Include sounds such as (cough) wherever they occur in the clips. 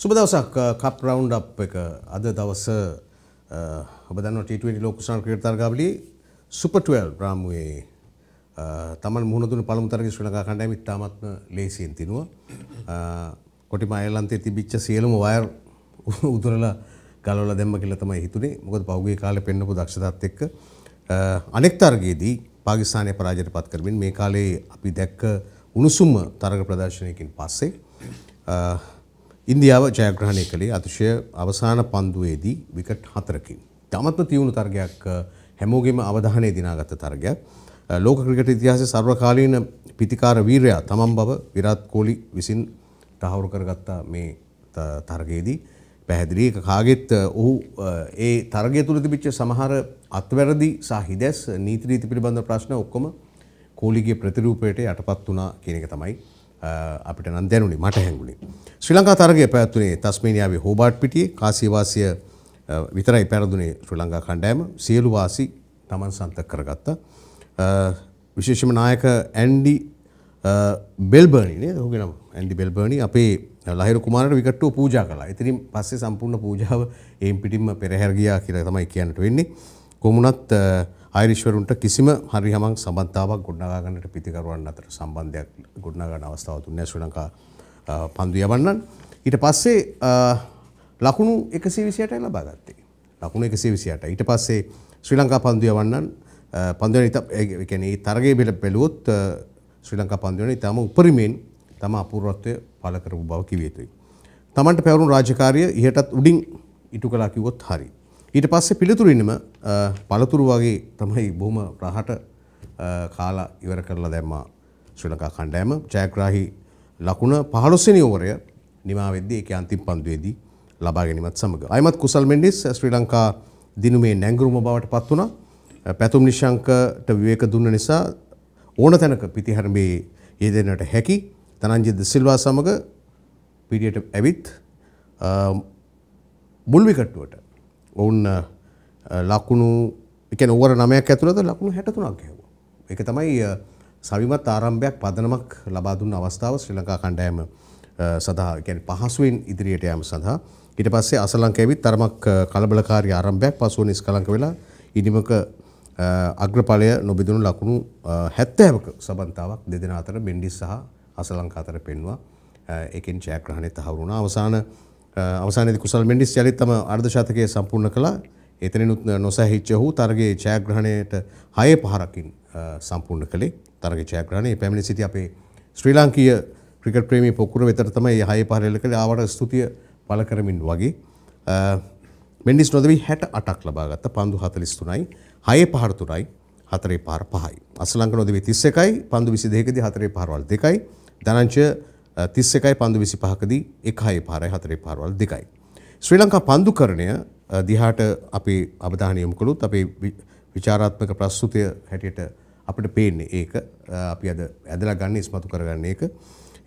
සුබ දවසක් කප් round up එක අද දවස ඔබ දන්නවා T20 ලෝක කුසාන ක්‍රිකට් තරගාවලිය සුපර් 12 රාමුවේ තමන් මුහුණ දුන්න පළමු තරගයේ ශ්‍රී ලංකා කණ්ඩායම ඉතාමත්ම ලේසියෙන් තිනුවා. කොටිම අයර්ලන්තයේ තිබිච්ච සියලුම වයර් (laughs) උදුරලා ගලවලා දැම්ම කියලා තමයි හිතුනේ. මොකද පහුගිය කාලේ පෙන්නපු දක්ෂතාවත් එක්ක අනෙක් තරගයේදී පාකිස්තානය පරාජයට පත් කරමින් මේ කාලේ අපි දැක්ක උණුසුම තරග ප්‍රදර්ශනයකින් පස්සේ ඉන්දියාව ජයග්‍රහණය කළේ අතිශය අවසාන පන්දුවේදී විකට් හතරකින්. තමත්ම තියුණු තරගයක් හැමෝගෙම අවධානය දිනාගත්ත තරගයක්. ලෝක ක්‍රිකට් ඉතිහාසයේ සර්වකාලීන පිතිකාර වීරයා තමන් බව විරාත් කෝලි විසින් තහවුරු කරගත්තා මේ තරගයේදී පැහැදිලි එක කාගෙත් ඔහු ඒ තරගය තුළ තිබිච්ච සමහර අත්වැරදි සහ හිදැස් නීති රීති පිළිබඳ ප්‍රශ්න ඔක්කොම කෝලිගේ ප්‍රතිරූපයට යටපත් වුණා කියන එක තමයි අපිට නම් දැනුනේ මට හැඟුණේ. ශ්‍රී ලංකා තරගය පැවැත්වුණේ තස්මේනියාවේ හෝබාට් පිටියේ කාසිය වාසිය විතරයි පැරදුනේ ශ්‍රී ලංකා කණ්ඩායම සියලු වාසි තමන් සන්තක කරගත්තා. විශේෂම නායක ඇන්ඩි බෙල්බර්නි නේද? ඔහුගේ නම ඇන්ඩි බෙල්බර්නි අපේ ලහිරු කුමාරට විකට්ටුව පූජා කළා. ඉතින් පස්සේ සම්පූර්ණ පූජාව එම් පිටින්ම පෙරහැර ගියා කියලා තමයි කියන්නට වෙන්නේ. කොමුණත් අයිරිශ්වරුන්ට කිසිම හරි හමක් සබන්තාවක් ගොඩනගා ගන්නට පිතිකරුවන් අතර සම්බන්ධයක් ගොඩනගා ගන්න අවස්ථාවක් දුන්නේ ශ්‍රී ලංකා පන්දු යවන්නන්. ඊට පස්සේ ලකුණු 128යි ලබා ගත්තේ. ලකුණු 128. ඊට පස්සේ ශ්‍රී ලංකා පන්දු යවන්නන් පන්දු යන ඒ කියන්නේ තරගයේ බෙල බැලුවොත් ශ්‍රී ලංකා පන්දු යන ඊටම උපරිමයෙන් තම අපූර්වත්වය පළ කරපු බව කිව යුතුයි. Tamanට පැවරුණු රාජකාරිය ඉහටත් උඩින් ඉටු කළා කිව්වොත් හරියි. ඊට පස්සේ පිළිතුරින්ම පළතුරු වගේ තමයි බොහොම රහට කාලා ඉවර කරලා දැම්මා ශ්‍රී ලංකා කණ්ඩායම ජයග්‍රාහි ලකුණ 15 වෙනි ඕවරය නිමා වෙද්දී ඒකේ අන්තිම පන්දුවේදී ලබා ගැනීමත් සමග අයමත් කුසල් මෙන්ඩිස් ශ්‍රී ලංකා දිනුමේ නැංගුරුම බවට පත් වුණා. පැතුම් නිශංකට විවේක දුන්න නිසා ඕන තැනක පිටිහැරඹේ යෙදෙන්නට හැකි තනංජි ද සිල්වා සමග පීඩියට ඇවිත් මුල් විකට්ටුවට ඔවුන් ලකුණු එක නොවර නමයක් ඇතුළද ලකුණු හැටතුනක් හැව. එක තමයි සවිමත් ආරම්භයක් පදනමක් ලබාදුන් අවස්ථාව ශ්‍රී ලංකා කණ්ඩෑම සඳහා ගැන පහසුවෙන් ඉදිරියට යම සඳහා ඊට පස්සේ අසලංකඇවිත් තරමක් කලබලකාරි ආරම්භයක් පසුව නිස්කලංක වෙලා ඉනිමක අග්‍රඵලය නොබිදුණු ලකුණු හැත්තෑවක සබන්තාවක් දෙදෙන අතර බෙන්ඩිස් සහ අසලංක අතර පෙන්වා එකෙන් ජයග්‍රහණය තහවුරුණ අවසාන අවසානයේ කුසල් මෙන්ඩිස් යලිත් තම අර්ධශතකය සම්පූර්ණ කළා. එතනිනුත් නොසැහිච්ච ඔහු තරගයේ ජයග්‍රහණයට 6 පහරකින් සම්පූර්ණ කළේ. තරගයේ ජයග්‍රහණය පැමිණ සිටි අපේ ශ්‍රී ලාංකීය ක්‍රිකට් ප්‍රේමී පොකුර වෙතට තමයි 6 පහර එල්ල කළේ. ආවට ස්තුතිය පළ කරමින් වගේ. මෙන්ඩිස් නොදවී 68ක් ලබා ගත්තා. පන්දු 43යි, 6 පහර 3යි, 4 පහර 5යි. අසලංක නොදවී 31යි, පන්දු 22කදී 4 පහරවල් 2යි. ධනංජය 31යි පන්දු 25කදී 1යි පාරයි 4යි පාරවල් දෙකයි. ශ්‍රී ලංකා පන්දුකරණය දිහාට අපි අවධානය යොමු කළොත් අපේ විචාරාත්මක ප්‍රස්තුතය හැටියට අපිට පේන්නේ ඒක අපි අද ඇදලා ගන්න ඉස්මතු කරගන්න ඒක.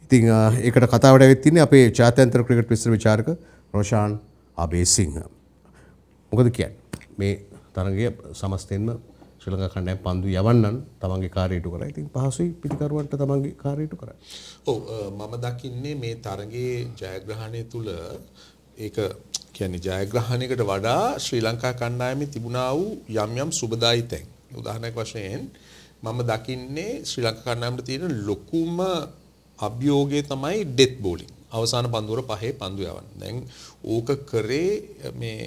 ඉතින් ඒකට කතාවට ඇවිත් ඉන්නේ අපේ ජාත්‍යන්තර ක්‍රිකට් විශ්ව විචාරක රොෂාන් අබේසිංහ. මොකද කියන්නේ? මේ තරගය සමස්තයෙන්ම ශ්‍රී ලංකා කණ්ඩායම් පන්දු යවන්නන් තමන්ගේ කාර්යයට කරා. ඉතින් පහසුයි පිටිකරුවන්ට තමන්ගේ කාර්යයට කරා. ඔව් මම දකින්නේ මේ තරගයේ ජයග්‍රහණය තුල ඒක කියන්නේ ජයග්‍රහණයකට වඩා ශ්‍රී ලංකා කණ්ඩායමේ තිබුණා වූ යම් යම් සුබදායි තැන්. උදාහරණයක් වශයෙන් මම දකින්නේ ශ්‍රී ලංකා කණ්ඩායමට තියෙන ලොකුම අභියෝගය තමයි ඩෙත් බෝලින්. අවසාන පන්දුවර පහේ පන්දු යවන්න. දැන් ඕක කරේ මේ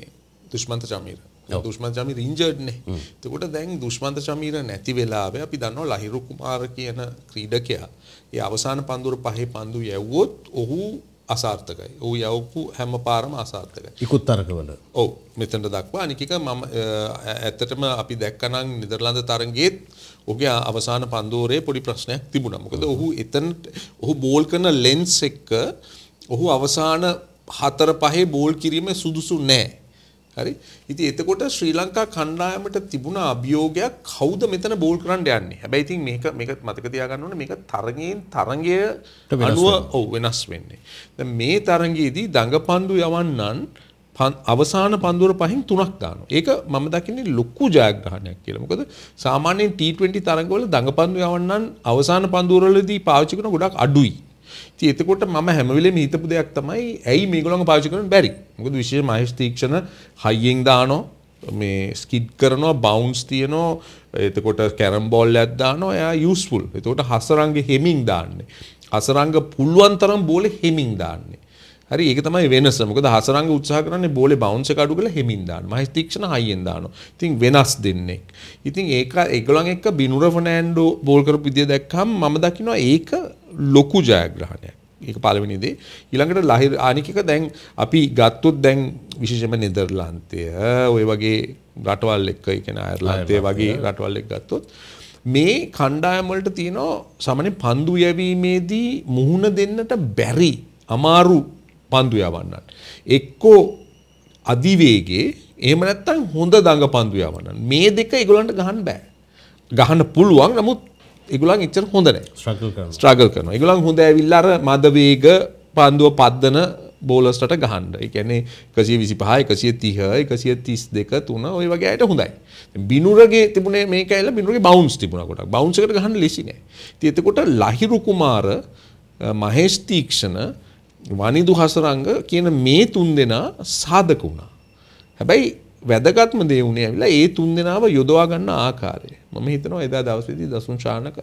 දුෂ්මන්ත චමීර. දුෂ්මන්ත චමීර ඉන්ජර්ඩ්නේ. එතකොට දැන් දුෂ්මන්ත චමීර නැති වෙලාවේ අපි දන්නවා ලහිරු කුමාර කියන ක්‍රීඩකයා ඒ අවසාන පන්දුර පහේ පන්දු යැව්වොත් ඔහු අසාර්ථකයි. ඔහු යවපු හැම පාරම අසාර්ථකයි. ඉකුත් තරගවල. ඔව් මෙතනට දක්වා අනික මම ඇත්තටම අපි දැක්කනම් නෙදර්ලන්ත තරගයේත් ඔහුගේ අවසාන පන්දෝරේ පොඩි ප්‍රශ්නයක් තිබුණා. මොකද ඔහු එතන ඔහු බෝල් කරන ලෙන්ස් එක ඔහු අවසාන හතර පහේ බෝල් කිරීම සුදුසු නෑ. හරි ඉතින් එතකොට ශ්‍රී ලංකා කණ්ඩායමට තිබුණ අභියෝගයක් කවුද මෙතන බෝල් කරන්න යන්නේ හැබැයි ඉතින් මේක මේක මතක තියාගන්න ඕනේ මේක තරගයෙන් තරගයට අනුව ඔව් වෙනස් වෙන්නේ දැන් මේ තරගයේදී දඟපන්දු යවන්නන් අවසාන පන්දුර පහෙන් තුනක් දානවා. ඒක මම දකින්නේ ලොකු ජයග්‍රහණයක් කියලා. මොකද සාමාන්‍යයෙන් T20 තරඟවල දඟපන්දු යවන්නන් අවසාන පන්දුරවලදී පාවිච්චි කරන ගොඩක් අඩුයි. ඉතින් එතකොට මම හැම වෙලේම හිතපු දෙයක් තමයි ඇයි මේගොල්ලෝ පාවිච්චි කරන්න බැරි. මොකද විශේෂ මහේෂ් තීක්ෂණ හයියෙන් දානවා මේ ස්කිඩ් කරනවා බවුන්ස් තියනවා එතකොට කැරම් බෝල් එකක් දානවා එයා යූස්ෆුල්. එතකොට හසරංගේ හෙමින් දාන්නේ. හසරංග පුළුවන් තරම් බෝලේ හෙමින් දාන්නේ. හරි ඒක තමයි වෙනස. මොකද හසරංග උත්සාහ කරන්නේ බෝලේ බවුන්ස් එක අඩු කරලා හෙමින් දාන්න. මහේෂ් තීක්ෂණ හයියෙන් දානවා. ඉතින් වෙනස් දෙන්නේ. ඉතින් ඒක ඒගොල්ලන් එක්ක බිනුර ෆර්නෑන්ඩෝ බෝල් කරපු විදිය දැක්කම මම දකිනවා ඒක ලොකු ජයග්‍රහණයක්. ඒක පළවෙනි දේ. ඊළඟට ලහිර අනික එක දැන් අපි ගත්තොත් දැන් විශේෂයෙන්ම නෙදර්ලාන්තය ඔය වගේ රටවල් එක්ක ඒ කියන්නේ අයර්ලන්තය වගේ රටවල් එක්ක ගත්තොත් මේ කණ්ඩායම් වලට තියෙනවා සාමාන්‍ය පන්දු යැවීමේදී මුහුණ දෙන්නට බැරි අමාරු පන්දු යවන්නන්. එක්කෝ අධිවේගේ එහෙම නැත්නම් හොඳ දඟ පන්දු යවන්නන්. මේ දෙක ඒගොල්ලන්ට ගහන්න බෑ. ගහන්න පුළුවන් නමුත් ඉගුලන් එච්චර හොඳන ස්ට්‍රගල් කරන ඉගුලන් හොඳ ඇවිල්ලර මදවේග පන්දුව පද්දන බෝලස්ට ගහන්ඩ එකන්නේ එකසිය විසි පහ එකසිය තිහ එකසිය තිස් දෙක තුන ඔය වගේ අයට හොඳයි බිනුරගේ තිබුණේ මේකයිල බිනුරගේ බවන්ස් තිබුණකොට බවන්සකට ගහන්න ලෙසිනෑ තියතකොට ලහිරුකුමාර මහේෂ්තීක්ෂණ වනිදු හසරංග කියන මේ තුන් දෙනා සාධක වුණා හැබැයි වැදගත්ම දේ වුණේ ඇවිල්ලා ඒ තුන්දෙනාව යොදවා ගන්න ආකාරය. මම හිතනවා එදා දවසේදී දසුන් ශානක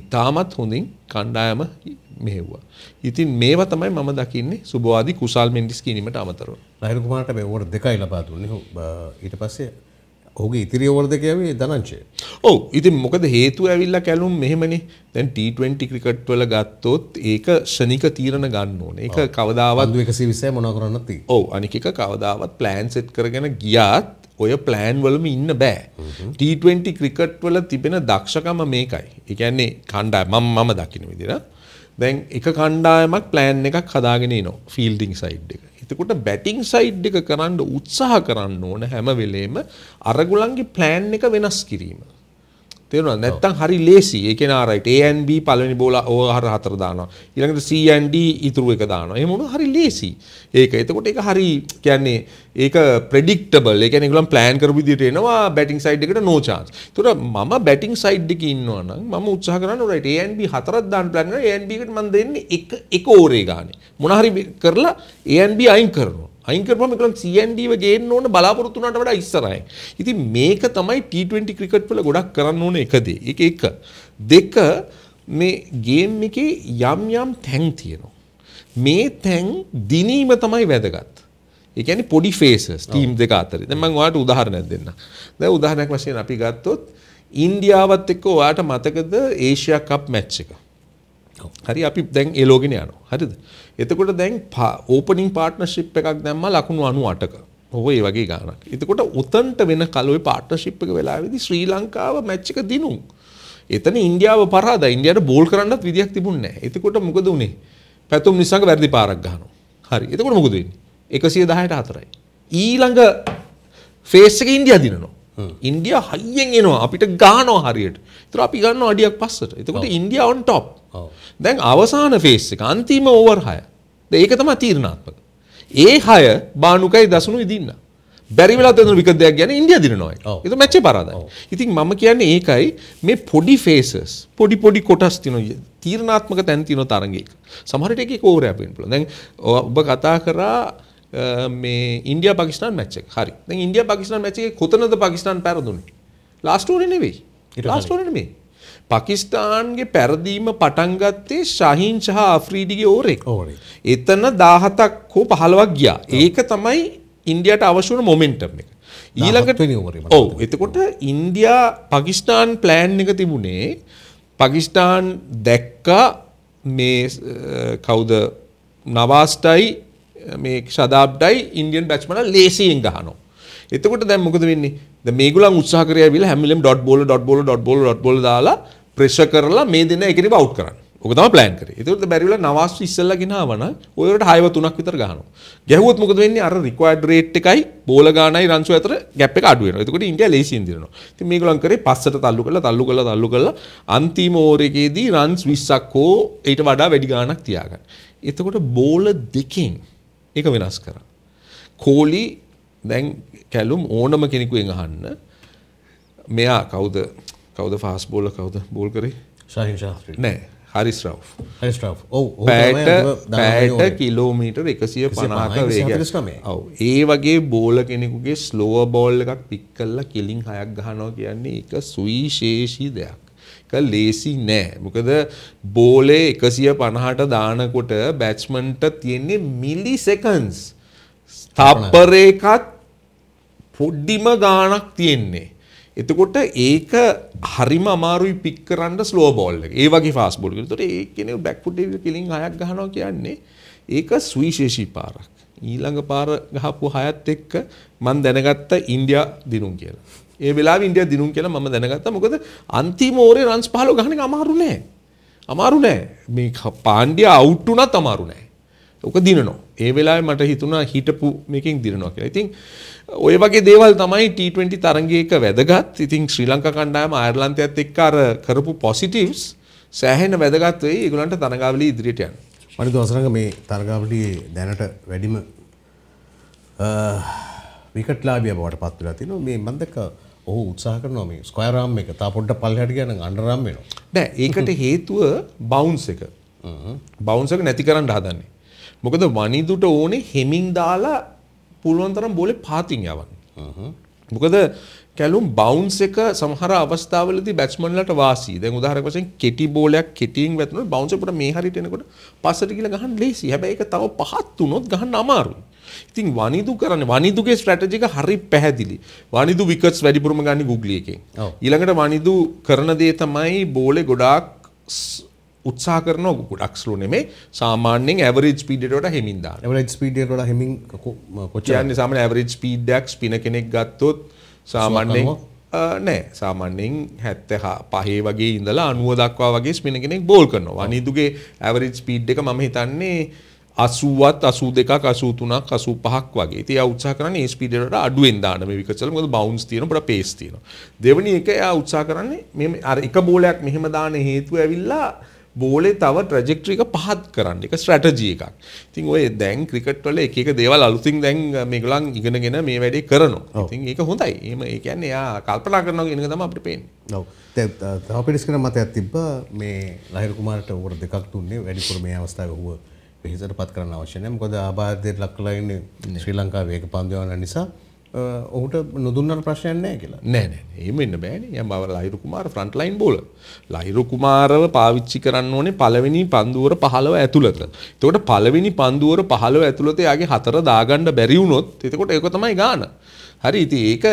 ඉතාමත් හොඳින් කණ්ඩායම මෙහෙව්වා. ඉතින් මේවා තමයි මම දකින්නේ සුබවාදී කුසල් මෙන්ඩිස් කියනීමට අමතරව. නහිර කුමාරට මේ ඕවර් දෙකයි ලබා දුන්නේ. ඊට පස්සේ ඔහුගේ ඉතිරි ඕවර් දෙක යවේ ධනංජය. ඔව් ඉතින් මොකද හේතුව ඇවිල්ලා කැලුම් මෙහෙමනේ. දැන් T20 ක්‍රිකට් වල ගත්තොත් ඒක ශනික තීරණ ගන්න ඕනේ. ඒක කවදාවත් 120 මොනවා කරන්නත් තියෙන්නේ. ඔව් අනික එක කවදාවත් ප්ලෑන් සෙට් කරගෙන ගියාත් ඔය ප්ලෑන් වලම ඉන්න බෑ. T20 ක්‍රිකට් වල තිබෙන දක්ෂකම මේකයි. ඒ කියන්නේ කණ්ඩායම මම මම දකින්න විදිහට දැන් එක කණ්ඩායමක් ප්ලෑන් එකක් හදාගෙන ඉනවා ෆීල්ඩින් සයිඩ් එක. එතකොට බැටිං සයිඩ් එක කරන්න උත්සාහ කරන්න ඕන හැම වෙලේම අරගොල්ලන්ගේ ප්ලෑන් එක වෙනස් කිරීම. තේරුණා නැත්තම් හරි ලේසි ඒ කෙනා රයිට් A and B පළවෙනි බෝල ඕවර් හතර දානවා ඊළඟට C and D ඉතුරු එක දානවා එහෙම වුණා හරි ලේසි ඒක එතකොට ඒක හරි කියන්නේ ඒක ප්‍රෙඩික්ටබල් ඒ කියන්නේ ඒගොල්ලන් ප්ලෑන් කරපු විදිහට එනවා බැටිං සයිඩ් එකට no chance ඒතකොට මම බැටිං සයිඩ් එකේ ඉන්නවා නම් මම උත්සාහ කරනවා රයිට් A and B හතරක් දාන්න ප්ලෑන් කරනවා A and B එකට මම දෙන්නේ එක එක ඕවරේ ගානේ මොන හරි කරලා A and B අයින් කරනවා අයින් කරපුවම ඒගොල්ලන් CNDව ගේන්න ඕන බලාපොරොත්තු වුණාට වඩා ඉස්සරහින්. ඉතින් මේක තමයි T20 ක්‍රිකට් වල ගොඩක් කරන්න ඕන එක දේ. ඒක එක. දෙක මේ ගේම් එකේ යම් යම් තැන් තියෙනවා. මේ තැන් දිනීම තමයි වැදගත්. ඒ කියන්නේ පොඩි ෆේසස් ටීම් දෙක අතරේ. දැන් මම ඔයාලට උදාහරණයක් දෙන්නම්. දැන් උදාහරණයක් වශයෙන් අපි ගත්තොත් ඉන්දියාවත් එක්ක ඔයාට මතකද ඒෂියා කප් මැච් එක? හරි අපි දැන් ඒ ලෝකෙනේ යනවා. හරිද? එතකොට දැන් ඕපනින් පාර්ට්නර්ෂිප් එකක් දැම්ම ලකුණු 98ක. ඔහො ඒ වගේ ගානක්. එතකොට උතන්ට වෙන කලොයි පාර්ට්නර්ෂිප් එක වෙලාවේදී ශ්‍රී ලංකාව මැච් එක දිනුම්. එතන ඉන්දියාව පරාදා. ඉන්දියාවට බෝල් කරන්නත් විදියක් තිබුණේ නැහැ. එතකොට මොකද උනේ? පැතුම් නිසංග වැරදි පාරක් ගහනවා. හරි. එතකොට මොකද වෙන්නේ? 110ට 4යි. ඊළඟ ෆේස් එක ඉන්දියා දිනනවා. ඉන්ඩිය හයියෙන් එනවා අපිට ගානෝ හරියට තර අපි ගන්න අඩියක් පස්සට එතකොට ඉන්ඩියවන් ටොප් දැන් අවසාන ෆේස් එක අන්තිම ඕවර් හය ඒක තම තීරණාත්මක ඒ හය බානුකයි දසුණු ඉදින්න බැරිවෙලා තන විකදයක් ගැන ඉන්ඩිය දින නොයි එතු මැච්ච පරාද ඉතින් මම කියන්නේ ඒකයි මේ පොඩි ෆේසස් පොඩි පොඩි කොටස් තින තීරණාත්මක තැන් තින තරගෙක් සමහරට එක කෝරයපෙන් පුල දැන් ඔබ කතා කරා මේ ඉන්ඩිය පකිස්ාන් මැච්ච හරි ඉන්ඩිය පකිස්ාන් මැචේ කොතනද පකිස්ාන් පැරදුනේ ලාස්ටෝර නෙවෙයි ලාස්ටෝන මේ පකිස්ාන්ගේ පැරදීම පටන්ගත්තේ ශහින් සහ ආෆ්‍රීඩිගේ ඕරෙක් ඕන එතන දාහතක් හෝ පහළවක් ගියා ඒක තමයි ඉන්ඩියට අවශ්‍යන මොමෙන්ටම් එක ඊළඟට ඔව එතකොට ඉන්ඩියා පකිස්ාන් ප්ලෑන් එක තිබුණේ පකිස්ාන් දැක්කා මේ කවුද නවාස්ටයි මේ ශදාබ්ඩයි ඉන්ඩියන් බැට්ස්මන ලේසියෙන් ගහනවා. එතකොට දැන් මොකද වෙන්නේ? දැන් මේගොල්ලන් උත්සාහ කරේ ඇවිල්ලා හැම වෙලෙම ඩොට් බෝල ඩොට් බෝල ඩොට් බෝල ඩොට් බෝල දාලා ප්‍රෙෂර් කරලා මේ දෙන එකේ අවුට් කරන්න. ඕක තමයි ප්ලෑන් කරේ. ඒකට බැරි වෙලා නවාස් ඉස්සෙල්ලා ගෙනාවා නම් ඔය වලට 6ව 3ක් විතර ගහනවා. ගැහුවොත් මොකද වෙන්නේ? අර රික්වයර්ඩ් රේට් එකයි බෝල ගානයි රන්සු අතර ગැප් එක අඩු වෙනවා. ඒකට ඉන්දියා ලේසියෙන් දිනනවා. ඉතින් මේගොල්ලන් කරේ පස්සට තල්ලු කරලා තල්ලු කරලා තල්ලු කරලා අන්තිම ඕවර් එකේදී රන්ස් 20ක් හෝ ඊට වඩා වැඩි ගාණක් තියාගන්න. එතකොට බෝල දෙකෙන් ඒක වෙනස් කරා. කෝලි දැන් කැලුම් ඕනම කෙනෙකුෙන් අහන්න මෙයා කවුද කවුද ෆාස් බෝල කවුද බෝල් කරේ ශාහින් ශාස්ත්‍රී නෑ හරිස් රව් හරිස් රව් ඔව් පැයට පැයට කිලෝමීටර් 150ක වේගය ඔව් ඒ වගේ බෝල කෙනෙකුගේ ස්ලෝ බෝල් එකක් පික් කරලා කිලින් හයක් ගහනවා කියන්නේ ඒක සුවිශේෂී දෙයක් ලේසි නෑ මොකද බෝලේ එකසිය පණහට දානකොට බැච්මන්ට තියෙන්නේ මිලි සෙකන්ස් ස්ථාපරයකත් පොඩ්ඩිම ගානක් තියෙන්නේ එතකොට ඒක හරිම අමාරුයි පික් කරන්න ස්ලෝ බෝල් එක. ඒ වගේ ෆාස්ට් බෝල් වලට ඒ කෙනෙක් බෑක් ෆුට් එක කිලින් හයක් ගහනවා කියන්නේ ඒක සුවිශේෂී පාරක්. ඊළඟ පාර ගහපු හයත් එක්ක මම දැනගත්ත ඉන්දියා දිනුම් කියලා. ඒ වෙලා ඉන්ඩිය දිනුම් කියලා ම දැනගත්ත මොකද අන්තිමෝරේ රන්ස් පහල ගහන අමාරු නෑ අමාරු නෑ මේ පාණ්ඩිය අවුට්ටුනත් අමාරු නෑ ඕක දිනනවා ඒ වෙලා මට හිතුණා හිටපු මේකින් දිරනවා කියලා ඉතින් ඔය වගේ දේවල් තමයි T20 තරගේක වැදගත් ඉතින් ශ්‍රී ලංකා කණ්ඩායම අයර්ලන්තයත් එක්ක අර කරපු පොසිටිව්ස් සෑහෙන වැදගත් වෙයි ඒගොල්ලන්ට තරගාවලිය ඉදිරියට යන්න. මට දවසරඟ මේ තරගාවලියේ දැනට වැඩිම විකට්ලාභිය බවට පත් වෙලා තිනවා මේ මම දැක්කා ඔහු උත්සාහ කරනවා මේ ස්කෝයර් ආම් එක තා පොඩ්ඩක් පල්ලෙහාට ගියා නම් අන්ඩර් ආම් වෙනවා. නෑ ඒකට හේතුව බවුන්ස් එක. බවුන්ස් එක නැති කරන්න හදන්නේ. මොකද වනිදුට ඕනේ හෙමින් දාලා පුළුවන් තරම් බෝලේ පාතින් යවන්න. මොකද කැලුම් බවුන්ස් එක සමහර අවස්ථාවලදී බැට්ස්මන්ලට වාසි. දැන් උදාහරණයක් වශයෙන් කෙටි බෝලයක් කෙටියෙන් වැතුනොත් බවුන්ස් එකට මේ හරියට එනකොට පස්සට ගිහලා ගහන්න ලේසි. හැබැයි ඒක තව පහත් වුණොත් ගහන්න අමාරුයි. ඉතින් වනිදු කරන්න වනිදුගේ ස්ට්‍රටජික හරි පැහැදිලි වනිදු විකට්ස් වැඩිපුරම ගන්න ගුගලිය එකෙන් ඊළඟට වනිදු කරන දේ තමයි බෝලෙ ගොඩාක් උත්සා කරන ගොඩක් ස්ලෝ නෙමේ සාමාන්‍යයෙන් ඇවරේජ් ස්පීඩට හෙමින් දාන ඇවරේජ් ස්පීඩට හෙමින් කොච්චරන්නේ සාමාන්‍ය ඇවරේජ් ස්පීඩ්ඩයක් ස්පින කෙනෙක් ගත්තොත් සාමාන්‍යයෙන් නෑ සාමාන්‍යයෙන් හැත්තහ පහේ වගේ ඉඳලා අනුව දක්වා වගේ ස්පින කෙනෙක් බෝල් කරනවා අනිදුගේ ඇවරේජ් ස්පීඩ් එක මම හිතන්නේ අසුවත් අසු දෙක අසුතුනක් අසු පහක් වගේ තිය උත්සා කරන්න ස්පිඩට අඩුවෙන් දානම විකචල ොද බවන්ස් තියන පට පේස්තින දෙවනි එක එයා උත්සා කරන්නේ මෙම අර එක බෝලයක් මෙහෙම දාන හේතුව ඇවිල්ලා බෝලේ තව ට්‍රජෙක්ට්‍රික පහත් කරන්න එක ස්ට්‍රටජී එකක් ඉතින් ඔය දැන් ක්‍රිකට්වල එක දේවල් අලුතින් දැන් මේගලන් ඉගෙනගෙන මේ වැඩේ කරනවා ඉතින් ඒක හොඳයි එම ඒ කියන්නේ යා කල්පනා කරනවා කියන එක තමයි අපිට පේන්නේ ඔව් දැන් තව පිටිස් කරන මතයක් තිබ්බා මේ ලහිරු කුමාරට උගර දෙකක් දුන්නේ වැඩිපුර මේ අවස්ථාවේ හුව පිහිසට පත් කරන්න අවශ්‍යනය කොද ආබාධයට ලක්ලයින්න ශ්‍රී ලංකා වේක පන්දවන නිසා ඔහුට නොදුන්නට ප්‍රශ්යන්නෑ කියලා නෑන ඒම එන්න බෑන ය බව ලයිරු කුමාර ෆ්‍රන්ට ලයින් බෝල ලයිරු කුමාරව පාවිච්චි කරන්න ඕනේ පළවෙනි පන්දුවර පහලව ඇතුළත තකොට පළවෙනි පන්දුවර පහලව ඇතුළත යාගේ හතර දාගණ්ඩ බැරිවුණොත් එතකොට ඒක තමයි ගාන හරි ඉති ඒක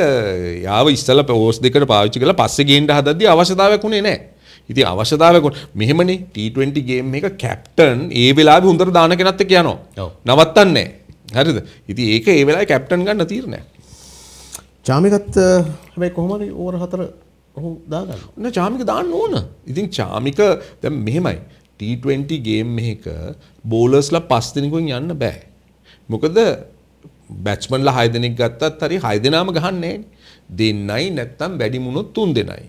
යාව ඉස්සල පෝස් දෙකට පාවිච්චි කළ පස්සෙ ගේන්ට හදදි අවශ්‍යතාවකුණේ නෑ ඉති අවශ්‍යතාවකොට මෙහෙමනේ T20 ගේම් එක කැප්ටන් ඒ වෙලා හුන්දර දාන කෙනත්ත කියනවා නවත්තන්නේ හරිද ඉති ඒක ඒ වෙලා කැප්ටන් ගන්න තීරණය චාමිකත් හැබයි කොහොමරි ඕර හතර ඔහු දාගන්න චාමික දාන්න ඕන ඉතින් චාමික දැ මෙහෙමයි T20 ගේම් එක බෝලස්ලා පස් දෙනකුන් යන්න බෑ මොකද බැච්මන්ල හයදනෙක් ගත්තත් හරි හයදනාම ගහන්නේ දෙන්නයි නැත්තම් වැඩිමුණොත් තුන් දෙනයි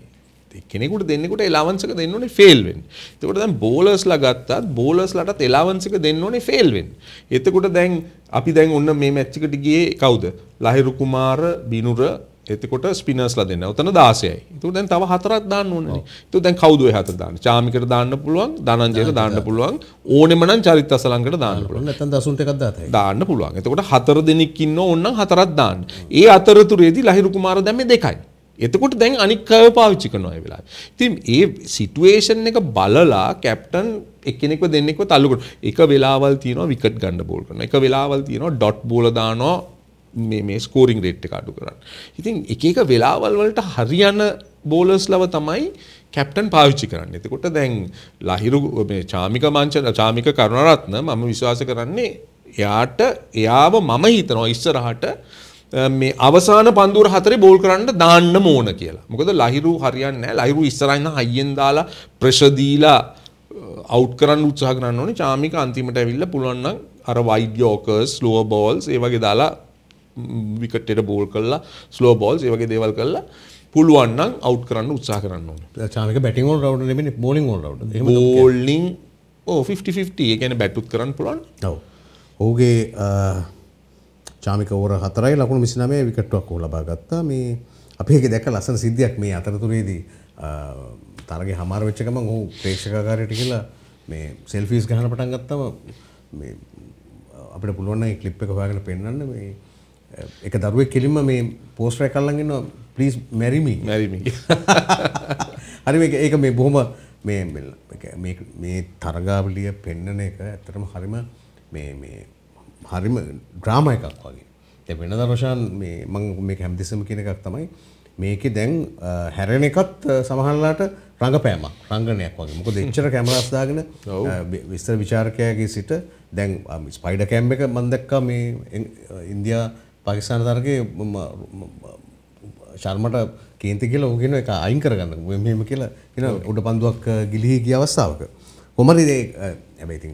කෙනෙකුට දෙන්නෙකුට එලාවන්සක දෙන්න ඕනේ ෆේල් වෙන්න. එතකොට දැන් බෝලර්ස්ලා ගත්තත් බෝලර්ස්ලාටත් එලාවන්සක දෙන්න ඕනේ ෆේල් වෙන්න. එතකොට දැන් අපි දැන් ඔන්න මේ මැච් එකට ගියේ කවුද? ලහිරු කුමාර, බිනුර, එතකොට ස්පිනර්ස්ලා දෙන්න. උතන 16යි. එතකොට දැන් තව හතරක් දාන්න ඕනේ. එතකොට දැන් කවුද ඔය හතර දාන්නේ? චාමිකට දාන්න පුළුවන්, ධනංජයට දාන්න පුළුවන්, ඕනෙම නම් චරිත් අසලංකට දාන්න පුළුවන්. නැත්නම් 18 එකක් දාතයි. දාන්න පුළුවන්. එතකොට හතර දෙනෙක් ඉන්න ඕන නම් හතරක් දාන්න. ඒ අතරතුරේදී ලහිරු කුමාර දැම්මේ දෙකයි. එතකොට දැන් අනික් කර්ව පාවිච්චි කරනවා ඒ වෙලාවේ. ඉතින් ඒ සිටුේෂන් එක බලලා කැප්ටන් එක්කෙනෙක්ව දෙන්නෙක්ව තල්ලු කරනවා. එක වෙලාවල් තියෙනවා විකට් ගන්න බෝල් කරනවා. එක වෙලාවල් තියෙනවා ඩොට් බෝල දානවා මේ මේ ස්කෝරින් රේට් එක අඩු කරන්න. ඉතින් එක එක වෙලාවල් වලට හරියන බෝලර්ස් ලව තමයි කැප්ටන් පාවිච්චි කරන්න. එතකොට දැන් ලහිරු මේ චාමික මංචන චාමික කරුණරත්න මම විශ්වාස කරන්නේ එයාට එයාව මම හිතනවා ඉස්සරහට මේ අවසාන පන්දුර හතරේ බෝල් කරන්න දාන්න ඕන කියලා. මොකද ලහිරු හරියන්නේ නැහැ. ලහිරු ඉස්සරහින් හයියෙන් දාලා ප්‍රෙෂර් දීලා අවුට් කරන්න උත්සාහ කරන්න ඕනේ. චාමික අන්තිමට ඇවිල්ලා පුළුවන් නම් අර වයිඩ් යෝකර්ස්, ස්ලෝ බෝල්ස් ඒ වගේ දාලා විකට්ටේට බෝල් කරලා ස්ලෝ බෝල්ස් ඒ වගේ දේවල් කරලා පුළුවන් නම් අවුට් කරන්න උත්සාහ කරන්න ඕනේ. චාමික බැටිං ඕල් රවුන්ඩර් නෙමෙයි බෝලිං ඕල් රවුන්ඩර්. එහෙම බෝලිං ඕ 50 50 ඒ කියන්නේ බැට් උත් කරන්න පුළුවන්. ඔව්. ඔහුගේ චාමික ඕවර 4යි ලකුණු 29 විකට්ටුවක් ඔහු ලබා ගත්තා. මේ අපි ඒක දැක්ක ලස්සන සිද්ධියක් මේ අතරතුරේදී තරගේ හමාර වෙච්ච ගමන් ඔහු ප්‍රේක්ෂකාගාරයට ගිහලා මේ සෙල්ෆිස් ගන්න පටන් ගත්තම මේ අපිට පුළුවන් නම් ඒ ක්ලිප් එක හොයාගෙන පෙන්වන්න මේ එක දරුවෙක් කෙලින්ම මේ පෝස්ටර් එකක් අල්ලන් ඉන්නවා ප්ලීස් මැරි මී මැරි මී හරි මේක ඒක මේ බොහොම මේ මේ මේ තරගාවලිය පෙන්වන එක ඇත්තටම හරිම මේ මේ හරිම ඩ්‍රාම එකක් වගේ. දැන් වෙනද රොෂාන් මේ මම මේක හැමතිස්සම කියන එකක් තමයි මේකේ දැන් හැරෙන එකත් සමහරලාට රංගපෑමක් රංගනයක් වගේ. මොකද එච්චර කැමරාස් දාගෙන විස්තර ਵਿਚාරකයාගේ සිට දැන් ස්පයිඩර් කැම් එක මම දැක්කා මේ ඉන්දියා පාකිස්තාන තරගේ ශර්මට කේන්ති කියලා ඌ කියන එක අයින් කරගන්න. මෙහෙම කියලා කියන උඩ පන්දුවක් ගිලිහි ගිය අවස්ථාවක. කොහමද ඒ හැබැයි ඉතින්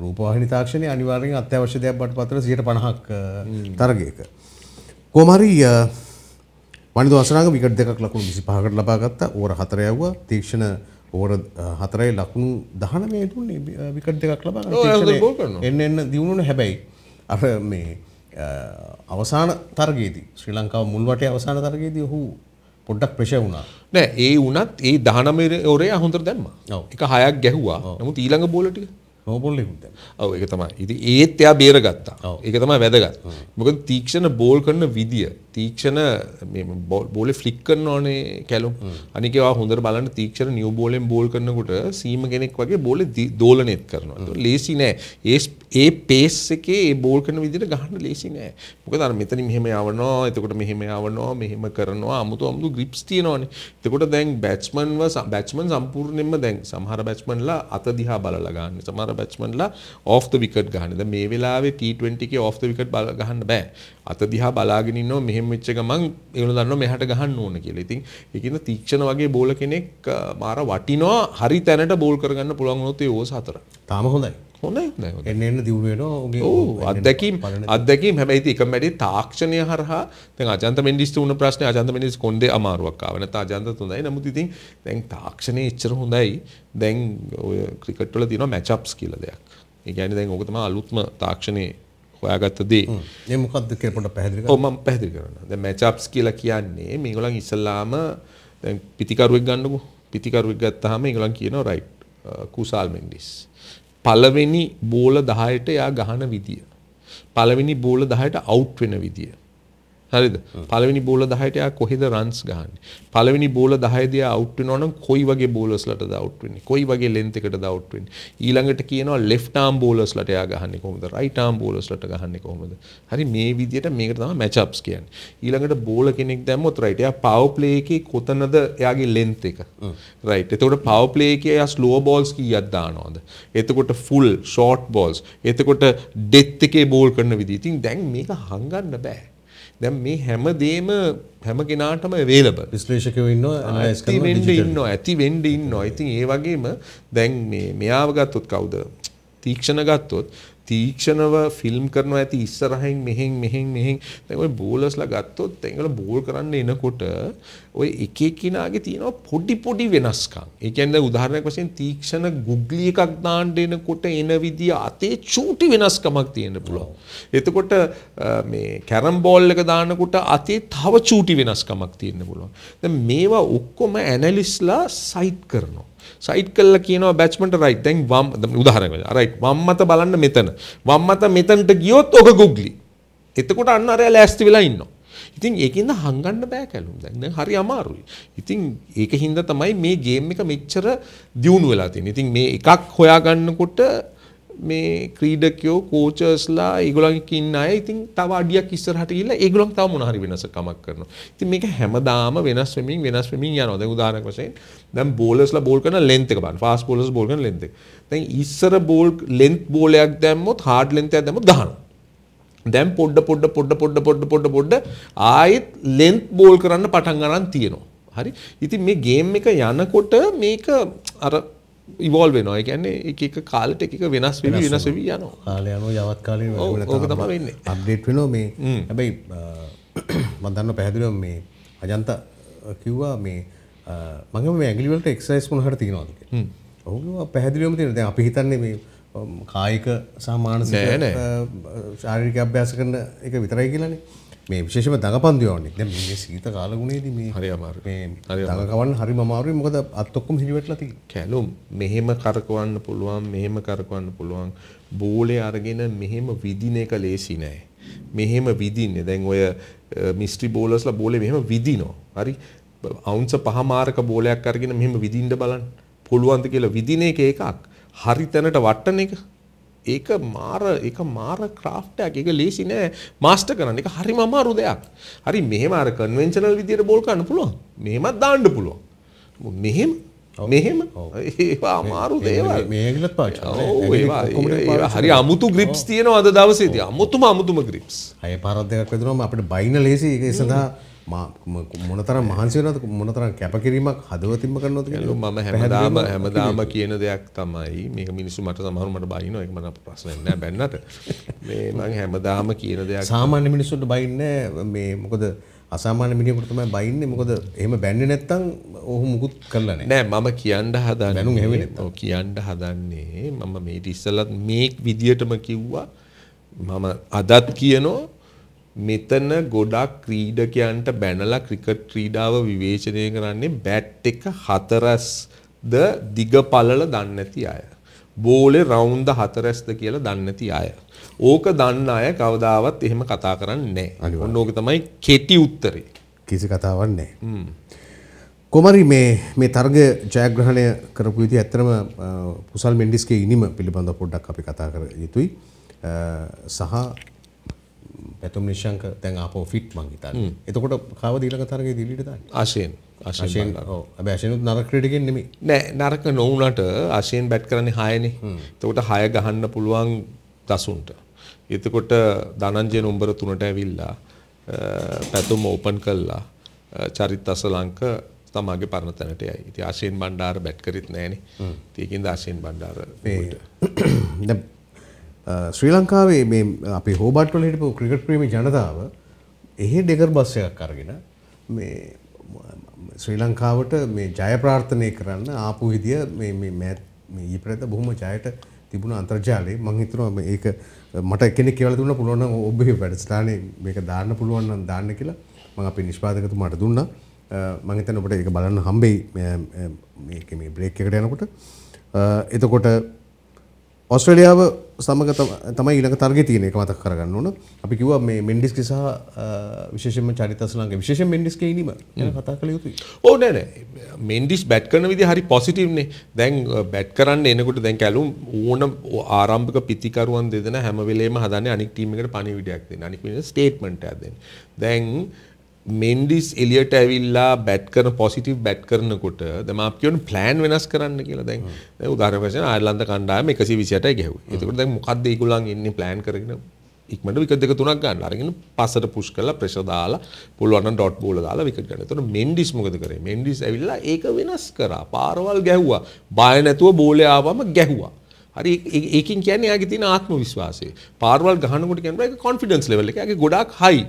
රූපවාහිනි තාක්ෂණය අනිවාර්යෙන් අත්‍යවශ්‍ය දෙයක් බටපත් වෙන 150ක් තරගයක. කොහමරි වනිදු අසරාග විකට් දෙකක් ලකුණු 25කට ලබා ගත්තා. ඕවර් 4 යවුවා. තීක්ෂණ ඕවර් 4යි ලකුණු 19 දුන්නේ විකට් දෙකක් ලබා ගන්න. එන්න එන්න දිනුනොනේ හැබැයි අර මේ අවසාන තරගයේදී ශ්‍රී ලංකාව මුල් වටේ අවසාන තරගයේදී ඔහු පොඩ්ඩක් ප්‍රශය වුණා නෑ ඒ වනත් ඒ දහනමර ඔරේ අහොඳර දැම්ම එක හයක් ගැහවා නමු ඊළඟ බෝලටික මොපොල්ලෙකුද ඔව එක තමයි ඉති ඒත් එයා බේරගත්තා එක තමයි වැදගත් මොකද තීක්ෂණ බෝල් කරන විදිිය තීක්ෂණ බෝල ෆ්ලික් කරන්න ඕනේ කැලුම් අනිකවා හොඳර බලන්න තීක්ෂණ නිය බෝලෙන් බෝල් කරනකුට සීම කෙනෙක් වගේ බෝල දෝලනෙත් කරනවා ලේසි නෑ ඒ ඒ පේස් එකේ බෝල් කරන විදිට ගහන්න ලේසි නෑ මොකද මෙතන මෙහෙම යවනවා එතකොට මෙහෙම යවනවා මෙහෙම කරනවා අමුතු අමුතු ග්‍රිප්ස් තියෙනවානේ එතකොට දැන් බැට්ස්මන්ව බැට්ස්මන් සම්පූර්ණයෙන්ම දැන් සමහර බැට්ස්මන්ලා අත දිහා බලලා ගන්න සමහර සමහර බැට්ස්මන්ලා off the wicket ගහන. දැන් මේ වෙලාවේ T20 එකේ off the wicket ගහන්න බෑ. අත දිහා බලාගෙන ඉන්නවා මෙහෙම වෙච්ච ගමන් ඒගොල්ලෝ දන්නවා මෙහාට ගහන්න ඕන කියලා. ඉතින් ඒකින්ද තීක්ෂණ වගේ බෝල කෙනෙක් මාර වටිනවා හරි තැනට බෝල් කරගන්න පුළුවන් වුණොත් ඒ ඕස හතර. තාම හොඳයි. හොඳයි එන්න එන්න දියුණුවෙනවා ඕ අත්දැකීම් අත්දැකීම් හැබැයි ඉතින් එක මැඩේ තාක්ෂණය හරහා දැන් අජන්ත මෙන්ඩිස්ට වුණ ප්‍රශ්නේ අජන්ත මෙන්ඩිස් කොණ්ඩේ අමාරුවක් ආව නැත්නම් අජන්තත් හොඳයි නමුත් ඉතින් දැන් තාක්ෂණයේ ඉච්චර හොඳයි දැන් ඔය ක්‍රිකට් වල තියෙනවා මැච් අප්ස් කියලා දෙයක් ඒ කියන්නේ දැන් ඕක තමයි අලුත්ම තාක්ෂණයේ හොයාගත්ත දේ ඒ මොකද්ද කියලා පොඩ්ඩක් පැහැදිලි කරන්න ඔව් මම පැහැදිලි කරනවා දැන් මැච් අප්ස් කියලා කියන්නේ මේගොල්ලන් ඉස්සල්ලාම දැන් පිතිකරුවෙක් ගන්නකො පිතිකරුවෙක් ගත්තාම ඒගොල්ලන් කියනවා රයිට් uh, කුසාල් මෙන්ඩිස් පළවෙනි බෝල 10ට එයා ගහන විදිය. පළවෙනි බෝල 10ට අවුට් වෙන විදිය. හරිද පළවෙනි බෝල 10ට යා කොහෙද රන්ස් ගහන්නේ පළවෙනි බෝල 10 දී අවුට් වෙනවා නම් කොයි වගේ බෝලර්ස්ලටද අවුට් වෙන්නේ කොයි වගේ ලෙන්ත් එකටද අවුට් වෙන්නේ ඊළඟට කියනවා ලෙෆ්ට් ආම් බෝලර්ස්ලට යා ගහන්නේ කොහොමද රයිට් ආම් බෝලර්ස්ලට ගහන්නේ කොහොමද හරි මේ විදිහට මේකට තමයි මැච් අප්ස් කියන්නේ ඊළඟට බෝල කෙනෙක් දැම්මොත් රයිට් එයා පවර් ප්ලේ එකේ කොතනද එයාගේ ලෙන්ත් එක රයිට් එතකොට පවර් ප්ලේ එකේ එයා ස්ලෝ බෝල්ස් කීයක් දානවද එතකොට ෆුල් ෂෝට් බෝල්ස් එතකොට ඩෙත් එකේ බෝල් කරන විදිහ ඉතින් දැන් මේක හංගන්න බෑ දැන් මේ හැම දෙම හැම කෙනාටම available විශ්ලේෂකයෝ ඉන්නවා ඇනලයිස් කරනවා ඇති වෙන්න ඉන්නවා ඇති වෙන්න ඉන්නවා. ඉතින් ඒ වගේම දැන් මේ මෙයාව ගත්තොත් කවුද? තීක්ෂණ ගත්තොත් තීක්ෂණව ෆිල්ම් කරනවා ඇති ඉස්සරහින් මෙහෙන් මෙහෙන් මෙහෙන් දැන් ওই බෝලර්ස්ලා ගත්තොත් දැන් ඒගොල්ලෝ බෝල් කරන්න එනකොට ওই එක එක්කිනාගේ තියෙනවා පොඩි පොඩි වෙනස්කම්. ඒ කියන්නේ උදාහරණයක් වශයෙන් තීක්ෂණ ගුග්ලි එකක් දාන්න එනකොට එන විදිය අතේ චූටි වෙනස්කමක් තියෙන්න පුළුවන්. එතකොට මේ කැරම් බෝල් එක දානකොට අතේ තව චූටි වෙනස්කමක් තියෙන්න පුළුවන්. දැන් මේවා ඔක්කොම ඇනලිස්ලා සයිට් කරනවා. සයිඩ් කළා කියනවා බැච්මන්ට රයිට් දැන් වම් උදාහරණයක් රයිට් වම් මත බලන්න මෙතන වම් මත මෙතනට ගියොත් ඔක ගුග්ලි එතකොට අන්න අරයා ලෑස්ති වෙලා ඉන්නවා ඉතින් ඒකින්ද හංගන්න බෑ කැලුම් දැන් දැන් හරි අමාරුයි ඉතින් ඒක හින්දා තමයි මේ ගේම් එක මෙච්චර දියුණු වෙලා තියෙන්නේ ඉතින් මේ එකක් හොයාගන්නකොට මේ ක්‍රීඩකයෝ කෝචර්ස්ලා ඒගොල්ලන්ගේ ඉන්න අය ඉතින් තව අඩියක් ඉස්සරහට ගිහිල්ලා ඒගොල්ලන් තව මොන හරි වෙනසකමක් කරනවා. ඉතින් මේක හැමදාම වෙනස් වෙමින් වෙනස් වෙමින් යනවා. දැන් උදාහරණයක් වශයෙන් දැන් බෝලර්ස්ලා බෝල් කරන ලෙන්ත් එක බලන්න. ෆාස්ට් බෝලර්ස් බෝල් කරන ලෙන්ත් එක. දැන් ඉස්සර බෝල් ලෙන්ත් බෝලයක් දැම්මොත් හાર્ඩ් ලෙන්ත් එකක් දැම්මොත් ගහනවා. දැන් පොඩ පොඩ පොඩ පොඩ පොඩ පොඩ පොඩ ආයෙත් ලෙන්ත් බෝල් කරන්න පටන් ගන්න තියෙනවා. හරි. ඉතින් මේ ගේම් එක යනකොට මේක අර ඉවෝල් වෙනවා කියන්නේ එක එක කාලෙට එක එක වෙනස් වෙවි වෙනස් වෙවි යනවා කාලය අනුව යවත් කාලේ ඕක තමයි වෙන්නේ අප්ඩේට් වෙනවා මේ හැබැයි මම දන්නවා පැහැදිලිව මේ අජන්ත කිව්වා මේ මම මේ ඇඟිලි වලට එක්සර්සයිස් මොනහට තියනවාද කියලා ඔව් පැහැදිලිවම තියෙනවා දැන් අපි හිතන්නේ මේ කායික සහ මානසික ශාරීරික අභ්‍යාස කරන එක විතරයි කියලානේ මේ විශේෂම දඟපන්දු යවන්නේ. දැන් මේ සීත කාලගුණයේදී මේ හරි අමාරු. මේ දඟකවන්න හරිම අමාරුයි. මොකද අත් ඔක්කොම හිරිවැටලා තියෙන්නේ. කැලුම් මෙහෙම කරකවන්න පුළුවන්, මෙහෙම කරකවන්න පුළුවන්. බෝලේ අරගෙන මෙහෙම විදින එක ලේසි නෑ. මෙහෙම විදින්නේ. දැන් ඔය මිස්ට්‍රි බෝලර්ස්ලා බෝලේ මෙහෙම විදිනවා. හරි. අවුන්ස පහමාරක බෝලයක් අරගෙන මෙහෙම විදින්න බලන්න. පුළුවන්ද කියලා විදින එක එකක්. හරි තැනට වට්ටන එක ඒක මාර ඒක මාර ක්‍රාෆ්ට් එකක්. ඒක ලේසි නෑ මාස්ටර් කරන්න. ඒක හරිම අමාරු දෙයක්. හරි මෙහෙම අර කන්වෙන්ෂනල් විදියට බෝල් කරන්න පුළුවන්. මෙහෙමත් දාන්න පුළුවන්. මෙහෙම මෙහෙම ඒවා අමාරු දේවල්. මේගලත් පාවිච්චි හරි අමුතු ග්‍රිප්ස් තියෙනවා අද දවසේදී. අමුතුම අමුතුම ග්‍රිප්ස්. අය පාරක් දෙකක් විතරම අපිට බයින ලේසි ඒක සඳහා මොනතරම් මහන්සිවනද මොනතරම් කැපකිරීමක් හදවතින්ම කරනවද කියලා මම හැමදාම හැමදාම කියන දෙයක් තමයි මේක මිනිස්සු මට සමහර මට බයිනවා ඒක මට ප්‍රශ්නයක් නෑ බැන්නට මේ මම හැමදාම කියන දෙයක් සාමාන්‍ය මිනිස්සුන්ට බයින්නේ මේ මොකද අසාමාන්‍ය මිනිහෙකුට තමයි බයින්නේ මොකද එහෙම බැන්නේ නැත්තම් ඔහු මුකුත් කරලා නැහැ නෑ මම කියන්න හදන්නේ බැනුම් හැවෙ නැත්තම් ඔව් කියන්න හදන්නේ මම මේ ඉතින් ඉස්සෙල්ලත් මේක් විදියටම කිව්වා මම අදත් කියනවා මෙතන ගොඩක් ක්‍රීඩකයන්ට බැනලා ක්‍රිකට් ක්‍රීඩාව විවේචනය කරන්නේ බැට් එක හතරස් ද දිග පළල දන්නේ නැති අය. බෝලේ රවුන්ඩ් හතරස්ද කියලා දන්නේ නැති අය. ඕක දන්න අය කවදාවත් එහෙම කතා කරන්නේ නැහැ. ඔන්න ඕක තමයි කෙටි උත්තරේ. කිසි කතාවක් නැහැ. කොමරි මේ මේ තරග ජයග්‍රහණය කරපු විදිහ ඇත්තම කුසල් මෙන්ඩිස්ගේ ඉනිම පිළිබඳව පොඩ්ඩක් අපි කතා කර යුතුයි. සහ පැතුම් නිශංක දැන් ආපෝ ෆිට් මං හිතන්නේ. එතකොට කවද ඊළඟ තරගේ දිලීට දාන්නේ? ආශයෙන්. ආශයෙන්. ඔව්. හැබැයි ආශයෙන්ුත් නරක ක්‍රීඩකෙන් නෙමෙයි. නෑ නරක නොවුනට ආශයෙන් බැට් කරන්නේ 6නේ. එතකොට 6 ගහන්න පුළුවන් දසුන්ට. එතකොට ධනංජය නම්බර 3ට ඇවිල්ලා පැතුම් ඕපන් කළා. චරිත් අසලංක තමගේ පරණ තැනට යයි. ඉතින් ආශයෙන් බණ්ඩාර බැට් කරිත් නෑනේ. ඉතින් ඒකින්ද ආශයෙන් බණ්ඩාර ශ්‍රී ලංකාවේ මේ අපි හෝබට්වල හිටපු ක්‍රිකට් ප්‍රේමී ජනතාව එහෙ ඩෙගර් බස් එකක් අරගෙන මේ ශ්‍රී ලංකාවට මේ ජය ප්‍රාර්ථනය කරන්න ආපු විදිය මේ මේ මෑත් මේ ඊපරේත බොහොම ජයට තිබුණ අන්තර්ජාලයේ මම හිතනවා මේක මට කෙනෙක් කියලා දුන්න පුළුවන් නම් ඔබේ වැඩසටහනේ මේක දාන්න පුළුවන් නම් දාන්න කියලා මම අපේ නිෂ්පාදකතුමාට දුන්නා මම හිතන්නේ ඔබට ඒක බලන්න හම්බෙයි මේක මේ බ්‍රේක් එකට යනකොට එතකොට ඔස්ට්‍රලියාව සමග තමයි ඊළඟ තරගේ තියෙන එක මතක් කරගන්න ඕන. අපි කිව්වා මේ මෙන්ඩිස් සහ විශේෂයෙන්ම චරිතස් ලංකාවේ විශේෂයෙන් මෙන්ඩිස් ගේ ඉනිම ගැන කතා කළ යුතුයි. ඕ නෑ නෑ මෙන්ඩිස් බැට් කරන විදිහ හරි පොසිටිව් නේ. දැන් බැට් කරන්න එනකොට දැන් කැලුම් ඕන ආරම්භක පිතිකරුවන් දෙදෙනා හැම වෙලේම හදන්නේ අනික් ටීම් එකට පණිවිඩයක් දෙන්න. අනික් මිනිහ ස්ටේට්මන්ට් එකක් දෙන්න. දැන් මෙන්ඩිස් එලියට ඇවිල්ලා බැට් කරන පොසිටිව් බැට් කරනකොට දමාපියෝන් ප්ලෑන් වෙනස් කරන්න කියලා දැන් උදාහරණ වශයෙන් අයර්ලන්ත කණ්ඩායම 128යි ගැහුවේ. එතකොට දැන් මොකද්ද ඒගොල්ලන් ඉන්නේ ප්ලෑන් කරගෙන ඉක්මනට විකට් දෙක තුනක් ගන්න. අරගෙන පස්සට පුෂ් කරලා ප්‍රෙෂර් දාලා පුළුවන් නම් ඩොට් බෝල දාලා විකට් ගන්න. එතකොට මෙන්ඩිස් මොකද කරේ? මෙන්ඩිස් ඇවිල්ලා ඒක වෙනස් කරා. පාරවල් ගැහුවා. බය නැතුව බෝලේ ආවම ගැහුවා. හරි ඒකින් කියන්නේ එයාගේ තියෙන ආත්ම විශ්වාසය. පාරවල් ගහනකොට කියනවා ඒක කොන්ෆිඩන්ස් ලෙවල් එක. ඒකේ ගොඩාක් හයි.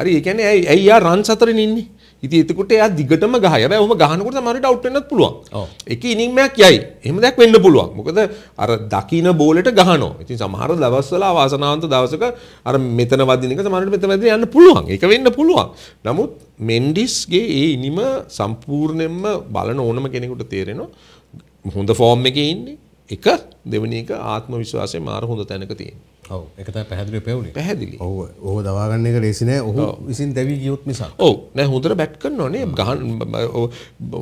හරි ඒ කියන්නේ ඇයි ඇයි යා රන් සතරෙන් ඉන්නේ ඉතින් එතකොට එයා දිගටම ගහ හැබැයි ඔහොම ගහනකොට තමයි ඩවුට් වෙන්නත් පුළුවන් එක ඉනින්ගයක් යයි එහෙම දෙයක් වෙන්න පුළුවන් මොකද අර දකින බෝලෙට ගහනවා ඉතින් සමහර දවස්වල අවාසනාවන්ත දවසක අර මෙතන වදින එක සමහරට මෙතන වදින යන්න පුළුවන් ඒක වෙන්න පුළුවන් නමුත් මෙන්ඩිස්ගේ ඒ ඉනිම සම්පූර්ණයෙන්ම බලන ඕනම කෙනෙකුට තේරෙනවා හොඳ ෆෝම් එකේ ඉන්නේ එක දෙවනි එක ආත්ම විශ්වාසය මාර හොඳ තැනක තියෙන. ඔව් ඒක තමයි පැහැදිලිව පෙවුනේ. පැහැදිලි. ඔව් ඕව දවා ගන්න එක ලේසි නෑ. ඔහු විසින් දැවි ගියොත් මිසක්. ඔව් නෑ හොඳට බැට් කරනවනේ. ගහන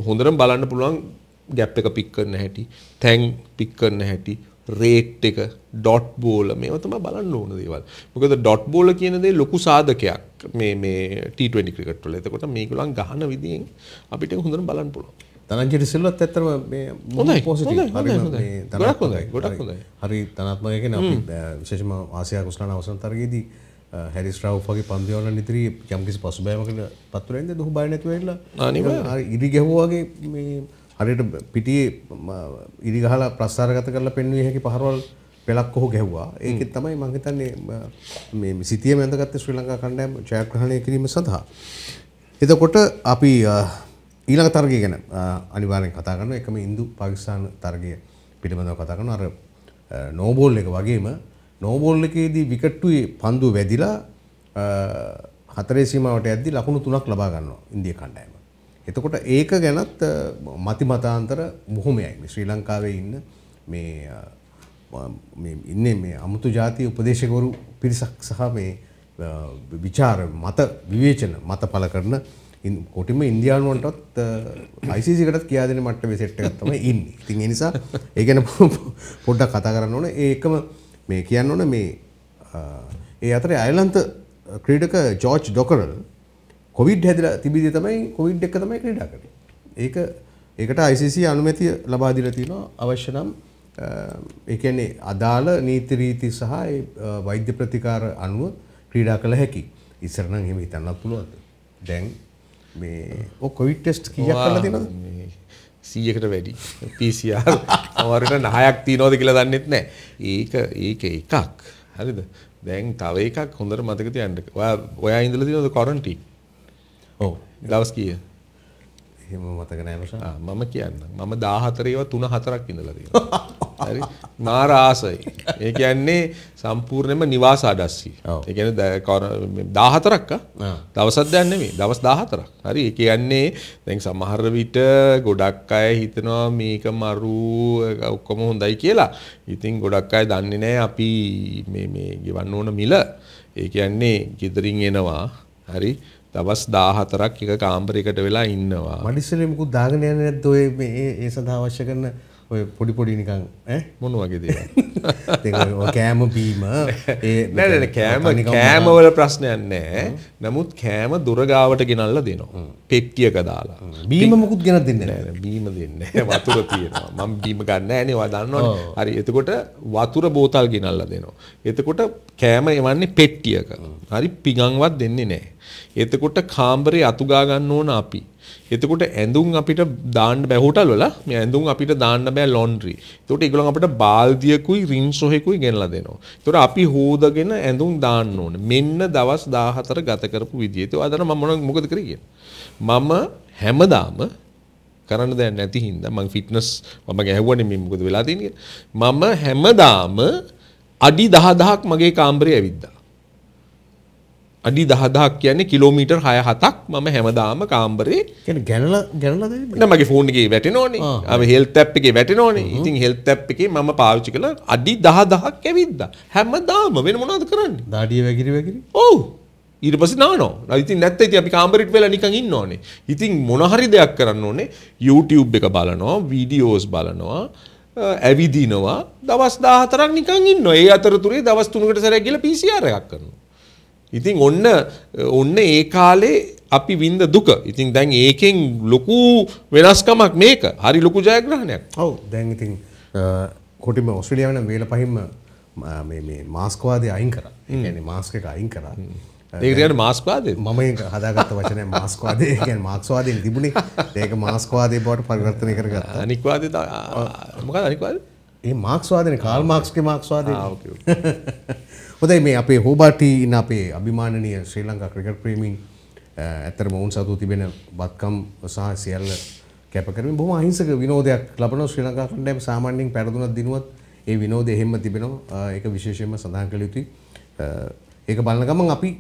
හොඳටම බලන්න පුළුවන් ගැප් එක පික් කරන හැටි, තැන් පික් කරන හැටි, රේට් එක, ඩොට් බෝල මේවා තමයි බලන්න ඕන දේවල්. මොකද ඩොට් බෝල කියන දේ ලොකු සාධකයක් මේ මේ T20 ක්‍රිකට් වල. එතකොට මේගොල්ලන් ගහන විදිහෙන් අපිට හොඳට බලන්න පුළුවන්. තනංජිරි සිල්වත් ඇත්තම මේ හොඳයි පොසිටිව් හරි ගොඩක් හොඳයි ගොඩක් හොඳයි හරි ධනාත්මකයි කියන්නේ අපි විශේෂම ආසියා කුස්ලාන අවසන් තරගයේදී හැරිස් රවුෆ් වගේ පන්දු වලන ඉදිරි යම්කිසි පසුබෑමකට පත් වෙනින්ද දුහු බය නැතුව ඉන්නලා හරි ඉරි ගැහුවා වගේ මේ හරියට පිටියේ ඉරි ගහලා ප්‍රස්ථාරගත කරලා පෙන්විය හැකි පහරවල් පෙලක් කොහො ගැහ්වා ඒක තමයි මං හිතන්නේ මේ සිතියම ඇඳගත්තේ ශ්‍රී ලංකා කණ්ඩායම ජයග්‍රහණය කිරීම සඳහා එතකොට අපි ඊළඟ තර්ගය ගැන අනිවාර්යෙන් කතා කරනවා එකම ඉන්දු පාකිස්තාන තර්ගය පිළිබඳව කතා කරනවා අර නෝබෝල් එක වගේම නෝබෝල් එකේදී විකට්ටුයි පන්දුව වැදිලා හතරේ සීමාවට ඇද්දි ලකුණු තුනක් ලබා ගන්නවා ඉන්දිය කණ්ඩායම. එතකොට ඒක ගැනත් මති මතාන්තර බොහොමයයි ශ්‍රී ලංකාවේ ඉන්න මේ ඉන්නේ මේ අමුතු ජාතිය උපදේශකවරු පිරිසක් සහ මේ විචාර මත විවේචන මත පල කරන කොටිම ඉන්දයානුවන්ටත් අයිසිකටත් කියාදන මට වෙසෙට්ටගත්තම ඉන්න ඉතින් නිසා ඒගැන පොඩ්ඩක් කතා කරන්න ඕන ඒකම මේ කියන්න ඕන මේ ඒ අතර අයලන්ත ක්‍රීඩක ජෝච් ඩොකරල් කොවිඩ් හැදිල තිබිදි තමයි කොවිඩ් එක තමයි ක්‍රීඩා කර ඒක ඒකට අයිසිසි අනුමැති ලබාදිලතිනවා අවශ්‍ය නම් එකන්නේ අදාළ නීති රීති සහ වෛද්‍ය ප්‍රතිකාර අනුව ක්‍රීඩා කළ හැකි ඉස්සරනම් හෙම හිතන්නත් පුළුවන්ද දැන් මේ කොවිට ටෙස්ට් කියක් කල තිනද සීයකට වැඩි පිසිල් අවරට නහයක් තියනෝද කියලා දන්නෙත් නෑ ඒක ඒක එකක් හරිද දැන් තව එකක් හොඳට මතක තියන්න ඔයා ඉඳලා තියනද කොරන්ටි ඔව් දවස් කීය එහෙම මතක නෑ මචං. ආ මම කියන්නම්. මම 14 ඒවා 3 4ක් ඉඳලා තියෙනවා. හරි. නාර ආසයි. ඒ කියන්නේ සම්පූර්ණයෙන්ම නිවාස අඩස්සිය. ඒ කියන්නේ 14ක් ආ. දවසක් දැන් නෙමෙයි. දවස් 14ක්. හරි. ඒ කියන්නේ දැන් සමහර විට ගොඩක් අය හිතනවා මේක මරු ඔක්කොම හොඳයි කියලා. ඉතින් ගොඩක් අය දන්නේ නෑ අපි මේ මේ ගෙවන්න ඕන මිල. ඒ කියන්නේ gederin එනවා. හරි. දවස් 14ක් එක කාමරයකට වෙලා ඉන්නවා. මඩිස්සලෙ මුකුත් දාගෙන යන්නේ නැද්ද ඔය මේ ඒ සඳහා අවශ්‍ය කරන ඔය පොඩි පොඩි නිකන් ඈ මොන වගේ දේවල් (laughs) ඉතින් ඔය කෑම බීම ඒ නෑ නෑ කෑම කෑම වල ප්‍රශ්නයක් නෑ නමුත් කෑම දොර ගාවට ගෙනල්ලා දෙනවා පෙට්ටියක දාලා බීම මොකුත් ගෙනත් දෙන්නේ නෑ බීම දෙන්නේ නෑ වතුර තියෙනවා මම බීම ගන්න නෑනේ ඔයා දන්නවනේ හරි එතකොට වතුර බෝතල් ගෙනල්ලා දෙනවා එතකොට කෑම එවන්නේ පෙට්ටියක හරි පිඟන්වත් දෙන්නේ නෑ එතකොට කාමරේ අතුගා ගන්න ඕන අපි එතකොට ඇඳුම් අපිට දාන්න බෑ හෝටල් වල මේ ඇඳුම් අපිට දාන්න බෑ ලොන්ඩ්‍රි. එතකොට ඒගොල්ලන් අපිට බාල්දියකුයි රින්ස් ඔහෙකුයි ගෙනලා දෙනවා. එතකොට අපි හොදගෙන ඇඳුම් දාන්න ඕනේ. මෙන්න දවස් 14 ගත කරපු විදිය. ඒක අදන මම මොන මොකද කරේ කියන්නේ. මම හැමදාම කරන්න දෙයක් නැති හින්දා මම ෆිට්නස් මම ගැහුවනේ මේ මොකද වෙලා තියෙන්නේ මම හැමදාම අඩි 10000ක් මගේ කාමරේ ඇවිද්දා. අඩි 10000ක් කියන්නේ කිලෝමීටර් 6-7ක් මම හැමදාම කාමරේ කියන්නේ ගැනලා ගැනලාද නෑ මගේ ෆෝන් එකේ වැටෙනෝනේ අව හෙල්ත් ඇප් එකේ වැටෙනෝනේ ඉතින් හෙල්ත් ඇප් එකේ මම පාවිච්චි කළා අඩි 10000ක් ඇවිද්දා හැමදාම වෙන මොනවද කරන්නේ දාඩිය වැගිරි වැගිරි ඔව් ඊට පස්සේ නානවා ඉතින් නැත්නම් ඉතින් අපි කාමරෙට වෙලා නිකන් ඉන්න ඕනේ ඉතින් මොන හරි දෙයක් කරන්න ඕනේ YouTube එක බලනවා වීඩියෝස් බලනවා ඇවිදිනවා දවස් 14ක් නිකන් ඉන්නවා ඒ අතරතුරේ දවස් 3කට සැරයක් ගිහලා PCR එකක් කරනවා ඉතින් ඔන්න ඔන්න ඒ කාලේ අපි වින්ද දුක ඉතින් දැන් ඒකෙන් ලොකු වෙනස්කමක් මේක හරි ලොකු ජයග්‍රහණයක් ඔව් දැන් ඉතින් කොටිම ඔස්ට්‍රේලියාව නම් වේල පහින්ම මේ මේ මාස්කවාදය අයින් කරා ඒ කියන්නේ මාස්ක් එක අයින් කරා ඒක කියන්නේ මාස්කවාදය මම හදාගත්ත වචනය මාස්කවාදය ඒ කියන්නේ මාක්ස්වාදයෙන් තිබුණේ ඒක මාස්කවාදය බවට පරිවර්තනය කරගත්තා අනික් වාදය මොකද අනික් වාදය ඒ මාක්ස්වාදනේ කාල් මාක්ස්ගේ මාක්ස්වාදය ආ ඔකේ (laughs) හොඳයි මේ අපේ හෝබාටි ඉන්න අපේ අභිමානනීය ශ්‍රී ලංකා ක්‍රිකට් ප්‍රේමීන් ඇත්තටම ඔවුන් සතු තිබෙන බත්කම් සහ සියල්ල කැප කරමින් බොහොම අහිංසක විනෝදයක් ලබන ශ්‍රී ලංකා කණ්ඩායම සාමාන්‍යයෙන් පෙරදුනක් දිනුවත් ඒ විනෝදය එහෙම තිබෙනවා ඒක විශේෂයෙන්ම සඳහන් කළ යුතුයි ඒක බලන ගමන් අපි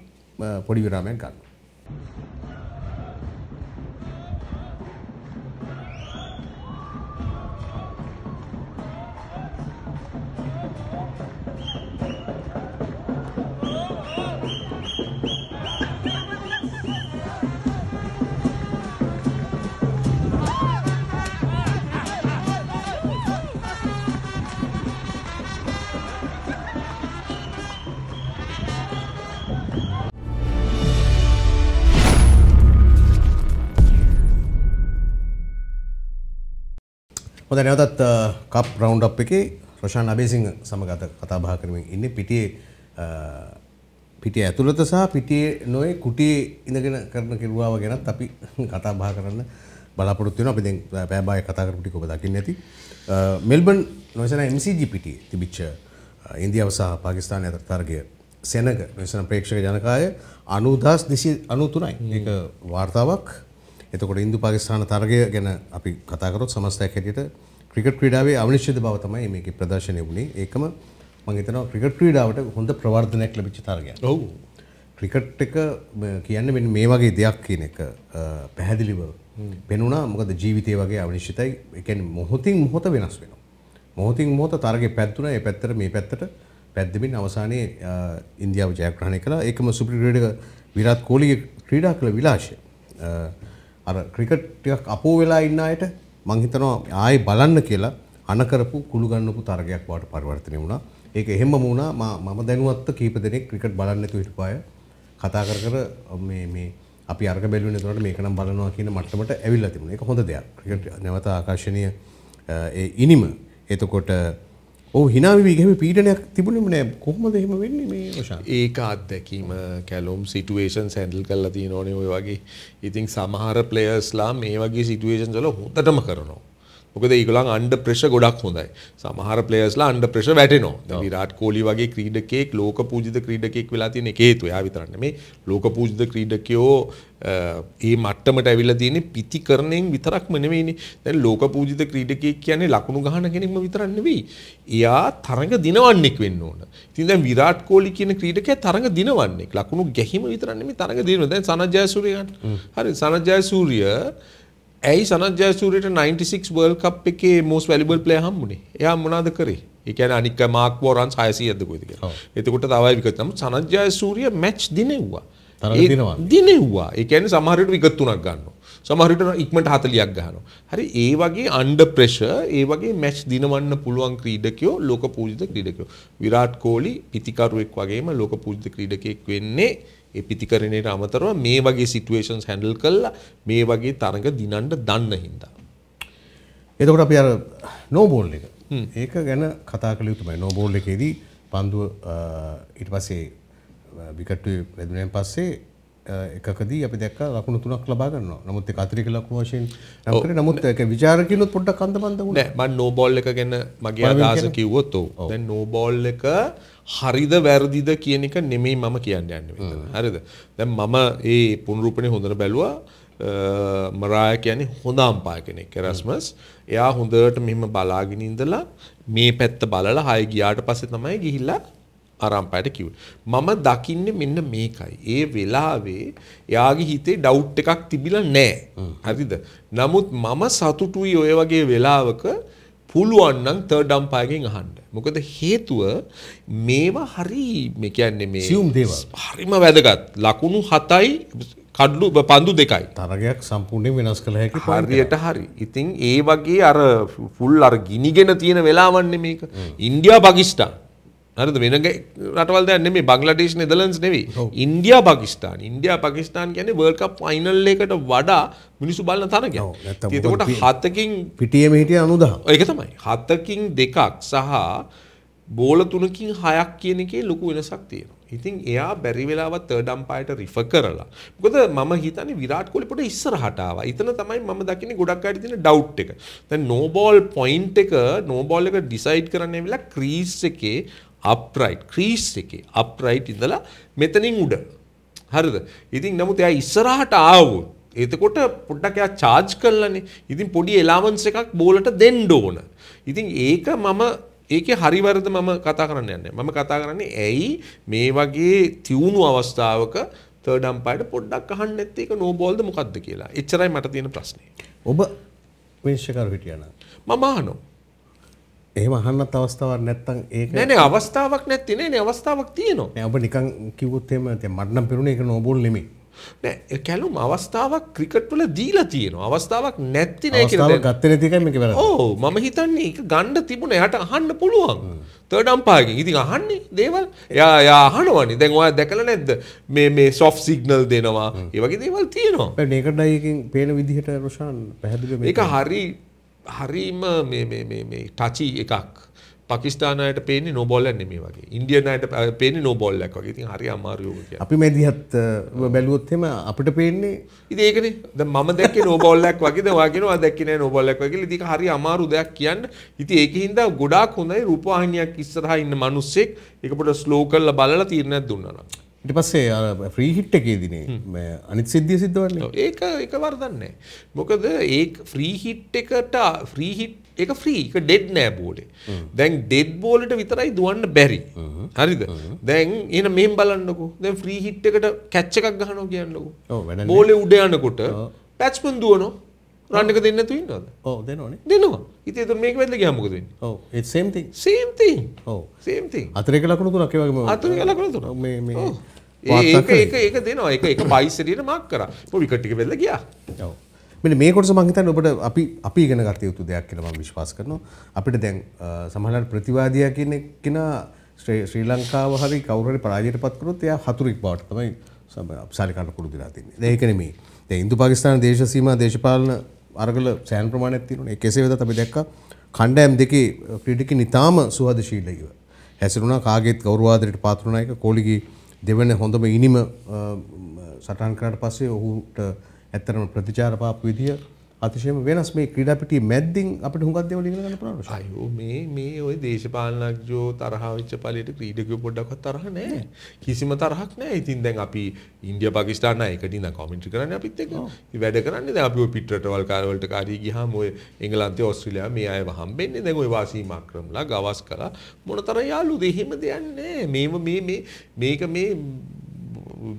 පොඩි විරාමයක් ගන්නවා හොඳ නැවතත් කප් රවුන්ඩ් අප් එකේ රොෂාන් අබේසිංහ සමග කතා බහ කරමින් ඉන්නේ පිටියේ පිටියේ ඇතුළත සහ පිටියේ නොයේ කුටියේ ඉඳගෙන කරන කිරුවාව ගැනත් අපි කතා බහ කරන්න බලාපොරොත්තු වෙනවා. අපි දැන් පැය භාගයක් කතා කරපු ටික ඔබ දකින්න ඇති. මෙල්බන් නොයසන MCG පිටියේ තිබිච්ච ඉන්දියාව සහ පාකිස්තානය අතර තරගය සෙනග නොයසන ප්‍රේක්ෂක ජනකාය 90293යි. ඒක වාර්තාවක් එතකොට ඉන්දු පාකිස්ාන තරගය ගැන අපි කතාකරොත් සමස්තයක් හැටියට ක්‍රිකට් ක්‍රීඩාවේ අවනිශ්්‍යද බව තමයි මේක ප්‍රදර්ශනය වුණේ ඒකම මංහිතන ක්‍රිකට් ක්‍රීඩාවට හොඳ ප්‍රවර්ධනයක් ලබිච්ච තරගය ඔව ක්‍රිකට් එක කියන්න මෙ මේ වගේ දෙයක් කියන එක පැහැදිලිව පෙනුනා මොකද ජීවිතය වගේ අවනිශ්්‍යතයි එකන් මොහොතින් මොහොත වෙනස් වෙන මොහොතින් මොහොත තරගේ පැත්වන ඒ පැත්තර මේ පැත්තට පැද්දමින් අවසානයේ ඉන්දියාව ජයග්‍රහණය කළ එකම සුපිරිඩක විරාත් කෝලිගේ ක්‍රීඩා කළ විලාශය අර ක්‍රිකට් ටිකක් අපෝ වෙලා ඉන්න අයට මං හිතනවා ආයේ බලන්න කියලා අන කරපු කුළු ගන්නපු තරගයක් වාට පරිවර්තනය වුණා. ඒක එහෙමම වුණා මම දැනුවත් කීප දෙනෙක් ක්‍රිකට් බලන්න නැතුව හිටපාය කතා කර කර මේ මේ අපි අරක බැලුවේ නේද මේක නම් බලනවා කියන මට්ටමට ඇවිල්ලා තිබුණා. ඒක හොඳ දෙයක්. ක්‍රිකට් නැවත ආකර්ෂණීය ඒ ඉනිම එතකොට ඕ හිනාවී ගෙම පීටනයක් තිබුණම නෑ කොහොමද එහෙම වෙන්නේ මේ ඒක අත්දැකීම කැලොම් සිටුවේෂන් සැන්ඩල් කල්ලා තියෙන ඕනේ ඔය වගේ ඉතින් සමහර ප්ලේයර්ස්ලා මේ වගේ සිටුවේෂන් වල හොඳටම කරනවා මොකද ඒගොල්ලන් අන්ඩර් ප්‍රෙෂර් ගොඩක් හොඳයි. සමහර ප්ලේයර්ස්ලා අන්ඩර් ප්‍රෙෂර් වැටෙනවා. විරාට් කොහ්ලි වගේ ක්‍රීඩකෙක් ලෝක පූජිත ක්‍රීඩකෙක් වෙලා තියෙන එක හේතුව. එයා විතරක් නෙමේ ලෝක පූජිත ක්‍රීඩකයෝ ඒ මට්ටමට ඇවිල්ලා තියෙන්නේ පිතිකරණයෙන් විතරක්ම නෙවෙයිනේ. දැන් ලෝක පූජිත ක්‍රීඩකයෙක් කියන්නේ ලකුණු ගහන කෙනෙක්ම විතරක් නෙවෙයි. එයා තරඟ දිනවන්නෙක් වෙන්න ඕන. ඉතින් දැන් විරාට් කොහ්ලි කියන ක්‍රීඩකයා තරඟ දිනවන්නෙක්. ලකුණු ගැහිම විතරක් නෙමෙයි තරඟ දිනනවා. දැන් සනජ් ජයසූරිය ගන්න. හරි සනජ් ජයසූරිය ඇයි සනත් ජයසූරියට 96 World Cup එකේ most valuable player හම්බුනේ? එයා මොනවද කරේ? ඒ කියන්නේ අනික මාක් වෝරන්ස් 600ද කොයිද කියලා. එතකොට තවයි විකත් නම් සනත් ජයසූරිය match දිනෙව්වා. තරග දිනවා. දිනෙව්වා. ඒ කියන්නේ සමහර විට විකත් තුනක් ගන්නවා. සමහර විට ඉක්මනට 40ක් ගන්නවා. හරි ඒ වගේ අන්ඩර් ප්‍රෙෂර් ඒ වගේ මැච් දිනවන්න පුළුවන් ක්‍රීඩකයෝ ලෝක පූජිත ක්‍රීඩකයෝ. විරාට් කෝහ්ලි පිතිකරුවෙක් වගේම ලෝක පූජිත ක්‍රීඩකයෙක් වෙන්නේ ඒ පිතිකරණයට අමතරව මේ වගේ සිටුේෂන්ස් හැන්ඩල් කළා මේ වගේ තරඟ දිනන්න දන්න හින්දා. එතකොට අපි අර නෝබෝල් එක ඒක ගැන කතා කළ යුතුමයි නෝබෝල් එකේදී පන්දුව ඊට පස්සේ විකට්ටුවේ වැදුනෙන් පස්සේ එකකදී අපි දැක්ක ලකුණු තුනක් ලබා ගන්නවා. නමුත් ඒක අතිරේක ලකුණු වශයෙන් නම් කරේ. නමුත් ඒක විචාරකිනුත් පොඩ්ඩක් අන්දමන්ද වුණා. නෑ මම නෝ බෝල් එක ගැන මගේ අදහස කිව්වොත් ඔව්. දැන් නෝ බෝල් එක හරිද වැරදිද කියන එක නෙමෙයි මම කියන්න යන්නේ මෙතන. හරිද? දැන් මම ඒ පුනරුපණේ හොඳට බැලුවා. මරාය කියන්නේ හොඳ අම්පා කෙනෙක් රස්මස් එයා හොඳට මෙහෙම බලාගෙන ඉඳලා මේ පැත්ත බලලා හය ගියාට පස්සේ තමයි ගිහිල්ලා ආරම්පයට කිව්වේ. මම දකින්නේ මෙන්න මේකයි. ඒ වෙලාවේ එයාගේ හිතේ ඩවුට් එකක් තිබිලා නැහැ. හරිද? නමුත් මම සතුටුයි ඔය වගේ වෙලාවක පුළුවන් නම් තර්ඩ් අම්පයරගෙන් අහන්න. මොකද හේතුව මේවා හරි මේ කියන්නේ මේ සියුම් දේවල්. හරිම වැදගත්. ලකුණු 7යි කඩලු පන්දු දෙකයි. තරගයක් සම්පූර්ණයෙන් වෙනස් කළ හැකි හරියට හරි. ඉතින් ඒ වගේ අර ෆුල් අර ගිනිගෙන තියෙන වෙලාවන්නේ මේක. ඉන්දියා පාකිස්තාන් හරිද වෙන රටවල් දැන් නෙමෙයි බංග්ලාදේශ් නෙදර්ලන්ඩ්ස් නෙවෙයි ඉන්දියා පාකිස්තාන් ඉන්දියා පාකිස්තාන් කියන්නේ වර්ල්ඩ් කප් ෆයිනල් එකට වඩා මිනිස්සු බලන තරගයක්. ඒකට හතකින් පිටියේම හිටිය 90000. ඒක තමයි. හතකින් දෙකක් සහ බෝල තුනකින් හයක් කියන එකේ ලොකු වෙනසක් තියෙනවා. ඉතින් එයා බැරි වෙලාවත් තර්ඩ් අම්පයරට රිෆර් කරලා. මොකද මම හිතන්නේ විරාට් කොහ්ලි පොඩි ඉස්සරහට ආවා. එතන තමයි මම දකින්නේ ගොඩක් අය තියෙන ඩවුට් එක. දැන් නෝ බෝල් පොයින්ට් එක නෝ බෝල් එක ඩිසයිඩ් කරන්න වෙලා ක්‍රීස් එකේ අප්‍රයිට් ක්‍රීස් එකේ අප්‍රයිට් ඉඳලා මෙතනින් උඩ. හරිද? ඉතින් නමුත් එයා ඉස්සරහට ආවොත් එතකොට පොඩ්ඩක් එයා චාර්ජ් කරලානේ. ඉතින් පොඩි එලාවන්ස් එකක් බෝලට දෙන්න ඕන. ඉතින් ඒක මම ඒකේ හරිවරද මම කතා කරන්න යන්නේ. මම කතා කරන්නේ ඇයි මේ වගේ තියුණු අවස්ථාවක තර්ඩ් අම්පයර්ට පොඩ්ඩක් අහන්න නැත්තේ ඒක නෝ බෝල්ද මොකද්ද කියලා. එච්චරයි මට තියෙන ප්‍රශ්නේ. ඔබ විනිශ්චයකරු හිටියා නම් මම අහනවා. ඒම අහන්නත් අවස්ථාවක් නැත්තම් ඒක නෑ අවස්ථාවක් නැති නේ අවස්ථාවක් තියෙනවා නෑ ඔබ නිකන් කිව්වොත් එහෙම දැන් මරණම් පෙරුණේ ඒක නෝබෝල් නෙමෙයි නෑ කැලුම් අවස්ථාවක් ක්‍රිකට් වල දීලා තියෙනවා අවස්ථාවක් නැති නෑ කියලා අවස්ථාවක් ගත්තේ නැති එකයි මේක වැරද්ද ඔව් මම හිතන්නේ ඒක ගන්න තිබුණා එයාට අහන්න පුළුවන් තර්ඩ් අම්පයර්ගෙන් ඉතින් අහන්නේ දේවල් එයා එයා අහනවනේ දැන් ඔයා දැකලා නැද්ද මේ මේ සොෆ්ට් සිග්නල් දෙනවා ඒ වගේ දේවල් තියෙනවා මේකටයි එකෙන් පේන විදිහට රොෂාන් පැහැදිලිව මේක හරි හරීම ටචී එකක් පකිස්ානයට පේන නොබොල්ලන් නෙමේ වගේ ඉන්ඩියනයට පේන නොබොල්ලක් වගේ ඉතින් හරි අමාරයෝග අපි මැදිහත් බැලුවොත්හෙම අපට පේන්නේ ඉදේකන ම දැක නොබොල්ලක් වගේ වගෙන දැක්කන නොබොල්ලක් වගේ දික හරි අමාරු දෙයක් කියන්න ඉති ඒක හින්දා ගොඩක් හොඳයි රූපවාහිනයක් ඉස්සරහ ඉන්න මනුස්සෙක් එකපට ස්ලෝකල්ල බලලා තීරණයක් දුන්නවා ඉට පස්සේ ෆ්‍රීහිට් එකේදිනේ අනිත් සිද්ධිය සිද්ධවන්නේ ඒක එක වර්දන්නේ මොකද ඒ ෆ්‍රීහිට් එකට ෆ්‍රීහිට් එක ෆ්‍රීක ඩෙඩ් නෑ බෝලේ දැන් ඩෙඩ් බෝලට විතරයි දුවන්න බැරි හරිද දැන් එන මෙම බලන්නකු දැ ෆ්‍රීහිට් එකට කැච්ච එකක් ගහනෝ කියන්නකු බෝලේ උඩ යන්නකොට පැච්පන් දුවනෝ රන්නක දෙන්න තුන්නද දෙනවන දෙනවා ඉතේ තුර මේක වැදල ගමකද සේම්ති සේම්ති සේම්ති අතරක ලකුණු තුරක්කවගේ අතරක ලකුණු තුර මේ ඒක ඒක ඒක දෙනවා ඒක ඒක බයිසරියට මාක් කරා. ඒක විකට් එක වෙල්ල ගියා. ඔව්. මෙන්න මේ කොටස මම හිතන්නේ ඔබට අපි අපි ඉගෙන ගත යුතු දෙයක් කියලා මම විශ්වාස කරනවා. අපිට දැන් සමහරවල් ප්‍රතිවාදියා කියන කෙනා ශ්‍රී ලංකාව හරි කවුරු හරි පරාජයට පත් කරොත් එයා හතුරෙක් බවට තමයි සාරිකාන්ට කුඩු දෙලා තින්නේ. දැන් ඒක නෙමෙයි. දැන් ඉන්දු පාකිස්තාන දේශ සීමා දේශපාලන අරගල සෑන් ප්‍රමාණයක් තියෙනවානේ. කෙසේ වෙතත් අපි දැක්කා කණ්ඩායම් දෙකේ ක්‍රීඩකින් ඊටාම සුහදශීලීව හැසිරුණා කාගේත් ගෞරවාදරයට පාත්‍රුණා එක කෝලිගේ දෙවන හොඳම ඉනිම සටහන් කරාට පස්සේ ඔහුට ඇත්තටම ප්‍රතිචාර පාපු විදිය අතිශයම වෙනස් මේ ක්‍රීඩා පිටියේ මැද්දින් අපිට හුඟක් දේවල් ඉගෙන ගන්න පුළුවන්. අයියෝ මේ මේ ওই දේශපාලනඥයෝ තරහා වෙච්ච පළියට ක්‍රීඩකයෝ පොඩ්ඩක්වත් තරහ නැහැ. කිසිම තරහක් නැහැ. ඉතින් දැන් අපි ඉන්දියා පාකිස්තාන නායකට ඉඳන් කමෙන්ටරි කරන්නේ අපිත් එක්ක. වැඩ කරන්නේ දැන් අපි ওই පිට රටවල් කාර්යවලට කාරී ගියාම ওই එංගලන්තේ ඔස්ට්‍රේලියාව මේ අයව හම්බෙන්නේ. දැන් ওই වාසීම ආක්‍රමලා ගවස් කළා. මොනතරම් යාළුද එහෙම දෙයක් නැහැ. මේව මේ මේ මේක මේ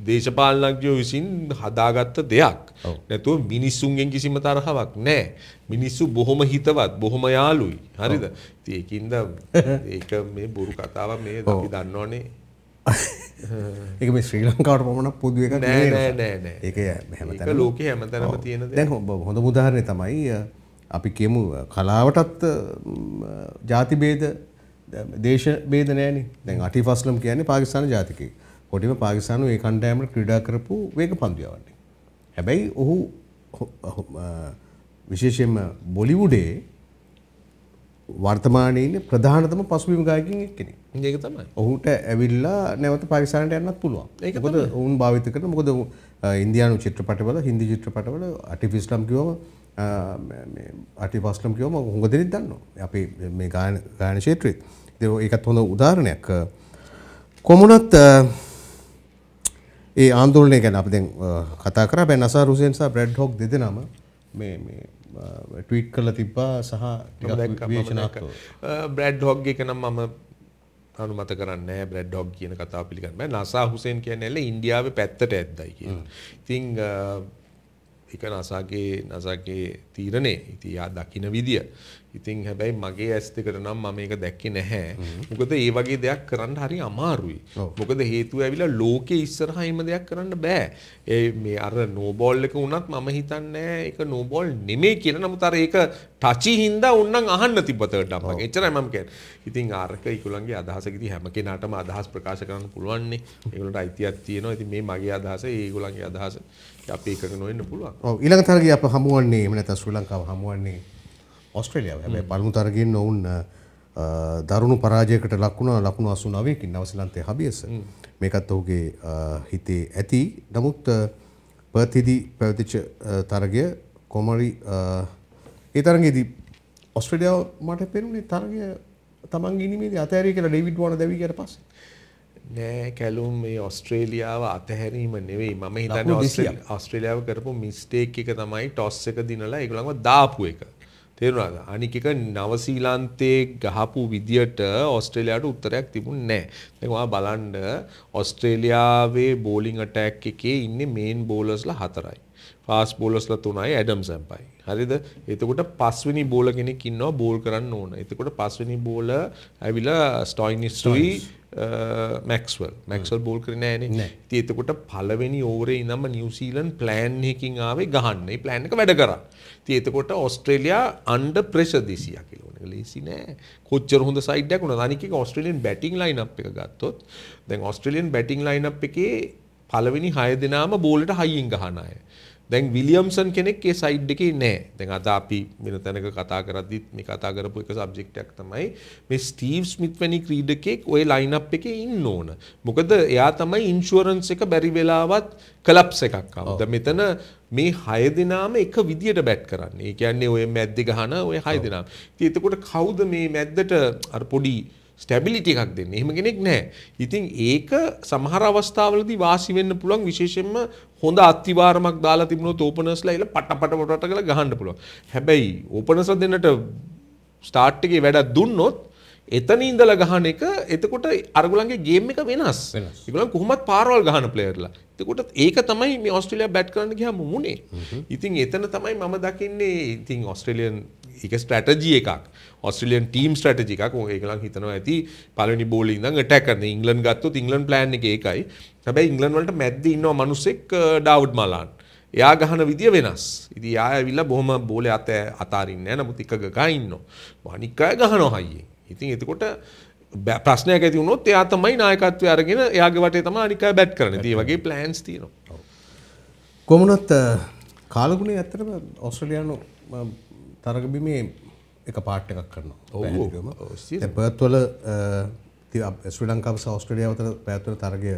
දේශපාලනඥයෝ විසින් හදාගත්ත දෙයක්. නැතුව මිනිස්සුන්ගෙන් කිසිම තරහවක් නැහැ. මිනිස්සු බොහොම හිතවත්, බොහොම යාළුයි. හරිද? ඉතින් ඒකින්ද ඒක මේ බොරු කතාවක් මේ අපි දන්නෝනේ. (laughs) ඒක මේ ශ්‍රී ලංකාවට පමණක් පොදු එකක් නෑ නෑ නෑ නෑ. ඒක හැමතැනම ඒක ලෝකේ හැමතැනම තියෙන දේ. දැන් හොඳ උදාහරණේ තමයි අපි කියමු කලාවටත් ಜಾති ભેද දේශ ભેද නෑනේ. දැන් අටිෆස්ලම් කියන්නේ පාකිස්තාන ජාතිකයෙක්. කොටිම පාකිස්ානු ඒ කණ්ඩෑමට ක්‍රඩා කරපු වේක පන්දියාවන්නේ. හැබැයි ඔහු විශේෂයෙන්ම බොලිවුඩේ වර්තමානයන ප්‍රධානතම පසුබිම ගායකින් එක්කෙන ඒක තමයි ඔහුට ඇවිල්ලා නැවත පාකිස්ානට යන්නත් පුළුවන් ඒකද ඔවුන් භාවිත කරන මොකද ඉන්දයානු චිත්‍රපටවල හින්දි චිත්‍රපටවල අටිෆිස්ලම් කිවම අටිපස්ලම් කිවම හොඟ දෙනෙත් දන්න අපි මේ ගාන ගාන ශේත්‍රීත් ඒ එකත් හොඳ උදාරණයක් කොමුණත් ඒ ආන්දෝලනය ගැන අප දැන් කතා කරා බෑ නසාර් හුසේන් සහ බ්‍රැඩ් හොක් දෙදෙනාම මේ මේ ට්වීට් කරලා තිබ්බා සහ ටිකක් විවේචනාත්මකව බ්‍රැඩ් හොක් එක නම් මම අනුමත කරන්නේ බ්‍රැඩ් හොග් කියන කතාව පිළිගන්න බෑ නසා හුසෙන් කියන්නේ ඇල්ල ඉන්දියාවේ පැත්තට ඇද්දයි කියලා. ඉතින් එක නසාගේ නසාගේ තීරණේ ඉතින් යා දකින විදිය. ඉතින් හැබැයි මගේ ඇස් දෙකට නම් මම මේක දැක්කේ නැහැ. මොකද ඒ වගේ දෙයක් කරන්න හරි අමාරුයි. මොකද හේතුව ඇවිල්ලා ලෝකේ ඉස්සරහා එහෙම දෙයක් කරන්න බෑ. ඒ මේ අර නෝබෝල් එක වුණත් මම හිතන්නේ ඒක නෝබෝල් නෙමෙයි කියලා. නමුත් අර ඒක ටචි හින්දා උන්නම් අහන්න තිබ්බ තර්ඩ් අප්පක්. එච්චරයි මම කියන්නේ. ඉතින් අරක ඒගොල්ලන්ගේ අදහසක ඉතින් හැම කෙනාටම අදහස් ප්‍රකාශ කරන්න පුළුවන් නේ. ඒගොල්ලන්ට අයිතියක් තියෙනවා. ඉතින් මේ මගේ අදහස ඒගොල්ලන්ගේ අදහස. අපි එකක නොවෙන්න පුළුවන්. ඔව් ඊළඟ තරගයේ අප හමුවන්නේ එහෙම නැත්නම් ශ්‍රී ලංකාව හමුවන්නේ ඕස්ට්‍රේලියාව. හැබැයි පළමු තරගයෙන් ඔවුන් දරුණු පරාජයකට ලක් වුණා ලකුණු 89කින් නවසීලන්තයේ හබියස. මේකත් ඔහුගේ හිතේ ඇති. නමුත් පර්තිදී පැවතිච්ච තරගය කොමරි ඒ තරගයේදී ඔස්ට්‍රේලියාව මට පේන්නේ තරගය තමන්ගේ ඉනිමේදී අතෑරිය කියලා ඩේවිඩ් වෝන දැවි ගියට පස්සේ. නෑ කැලුම් මේ ඔස්ට්‍රේලියාව අතහැරීම නෙවෙයි මම හිතන්නේ ඔස්ට්‍රේලියාව කරපු මිස්ටේක් එක තමයි ටොස් එක දිනලා ඒගොල්ලන්ව දාපු එක තේරුණාද අනික එක නවසීලන්තයේ ගහපු විදියට ඔස්ට්‍රේලියාවට උත්තරයක් තිබුණේ නෑ දැන් ඔයා බලන්න ඔස්ට්‍රේලියාවේ බෝලිං ඇටැක් එකේ ඉන්නේ මේන් බෝලර්ස්ලා හතරයි ෆාස්ට් බෝලර්ස්ලා තුනයි ඇඩම් සැම්පයි හරිද? එතකොට පස්වෙනි බෝල කෙනෙක් ඉන්නවා බෝල් කරන්න ඕන. එතකොට පස්වෙනි බෝල ඇවිල්ලා ස්ටොයිනිස්ටුයි මැක්ස්වල්. මැක්ස්වල් බෝල් කරේ නෑනේ. ඉතින් එතකොට පළවෙනි ඕවරේ ඉඳන්ම නිව්සීලන්ඩ් ප්ලෑන් එකකින් ආවේ ගහන්න. ඒ ප්ලෑන් එක වැඩ කරා. ඉතින් එතකොට ඕස්ට්‍රේලියා අන්ඩර් ප්‍රෙෂර් 200 කියලා. ඕන එක ලේසි නෑ. කොච්චර හොඳ සයිඩ් එකක් වුණාද? අනික එක ඕස්ට්‍රේලියන් බැටිං ලයින් අප් එක ගත්තොත් දැන් ඕස්ට්‍රේලියන් බැටිං ලයින් අප් එකේ පළවෙනි 6 දෙනාම බෝලෙට හයියෙන් ගහන අය. දැන් විලියම්සන් කෙනෙක් ඒ සයිඩ් එකේ නෑ. දැන් අද අපි වෙන තැනක කතා කරද්දි මේ කතා කරපු එක සබ්ජෙක්ට් එකක් තමයි මේ ස්ටීව් ස්මිත් වැනි ක්‍රීඩකෙක් ওই ලයින් අප් එකේ ඉන්න ඕන. මොකද එයා තමයි ඉන්ෂුරන්ස් එක බැරි වෙලාවත් කලප්ස් එකක් ආවද මෙතන මේ හය දෙනාම එක විදියට බැට් කරන්නේ. ඒ කියන්නේ ඔය මැද්දේ ගහන ඔය හය දෙනාම. ඉතින් එතකොට කවුද මේ මැද්දට අර පොඩි ස්ටැබිලිටි එකක් දෙන්නේ. එහෙම කෙනෙක් නැහැ. ඉතින් ඒක සමහර අවස්ථාවලදී වාසි වෙන්න පුළුවන් විශේෂයෙන්ම හොඳ අත්තිවාරමක් දාලා තිබුණොත් ඕපනර්ස්ලා ඉල පටපට පටට කරලා ගහන්න පුළුවන්. හැබැයි ඕපනර්ස්ලා දෙන්නට ස්ටාර්ට් එකේ වැඩක් දුන්නොත් එතන ඉඳලා ගහන එක එතකොට අරගලන්ගේ ගේම් එක වෙනස්. ඒගොල්ලන් කොහොමත් පාරවල් ගහන ප්ලේයර්ලා. එතකොට ඒක තමයි මේ ඕස්ට්‍රේලියා බැට් කරන්න ගියාම මුනේ. ඉතින් එතන තමයි මම දකින්නේ ඉතින් ඕස්ට්‍රේලියන් එක ස්ට්‍රටජී එකක් ඔස්ට්‍රලියන් ටීම් ස්ට්‍රටජි එකක් ඒකලන් හිතනවා ඇති පලනි බෝල ඉඳන් ටැකරන ඉංගලන් ගත්තුත් ඉංගලන් ප්ලෑන් එක එකයි හැබැයි ඉංගලන් වලට මැද්ද ඉන්නවා මනුස්සෙක් ඩවුඩ් මලාන් එයා ගහන විදිය වෙනස් ඉති ආයවිල්ල බොහොම බෝල අත අතාරන්න නමුත් එක ගගයින්නවා වනික්කාය ගහනො හයිියෙන් ඉතින් එතකොට ප්‍රශ්නයක් ඇති වුණොත් එයා තමයි නායකත්වය අරගෙන එයාගේ වටේ තම අනිකා බැට් කරන දී වගේ ප්ලෑන්ස් තියෙනවා කොමනොත් කාලගුණේ ඇත්තටම ඔස්ට්‍රලයානු තරගබිමේ එක පාට් එකක් කරනවා පැත්වල ශ්‍රී ලංකාව සෞස්ට්‍රලිය අතර පැත්වල තරගය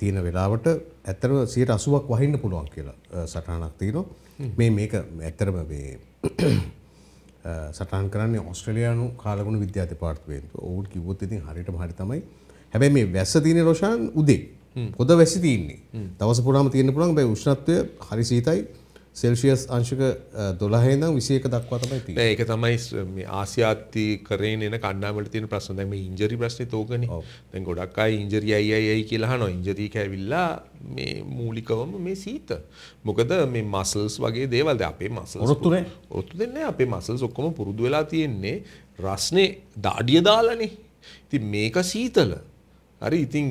තියෙන වෙලාවට ඇත්තරම සියට අසුවක් වහින්න පුළුවන් කියලා සටහනක් තියෙනවා මේ මේක ඇත්තරම මේ සටහන් කරන්නේ ඔස්ට්‍රලයානු කාලගුණ විද්‍යාතිපාර්ත්වයෙන්තු ඔවුන් කිවොත් ඉතින් හරිට හරි තමයි හැබැයි මේ වැස්ස තියෙන රෝෂාන් උදේ පොද වැසි තියන්නේ දවස පුරාම තියෙන පුළුවන් බැයි උෂ්ණත්වය හරි සීතයි සෙල්ෂියස් අංශක දොළහහිදම් විසියක දක්වා තමයි ති ඒක තමයි ආසියාත්ති කරන එන කන්නාමට තින ප්‍රශ්න දැම ඉංජරි ප්‍රශ්න තෝගන දැ ගොඩක් අයි ඉංජරි අයියි කියලා නො ඉංජරී කැවිල්ලා මේ මූලිකවම මේ සීත මොකද මේ මසල්ස් වගේ දේවල්ද අපේ මසල් ොත්තුර ඔත්තු දෙන්න අපේ මසල් ඔක්කොම පුරුදු වෙලා තියෙන්නේ රස්නේ දාඩිය දාලනේ ඉති මේක සීතල හරි ඉතින්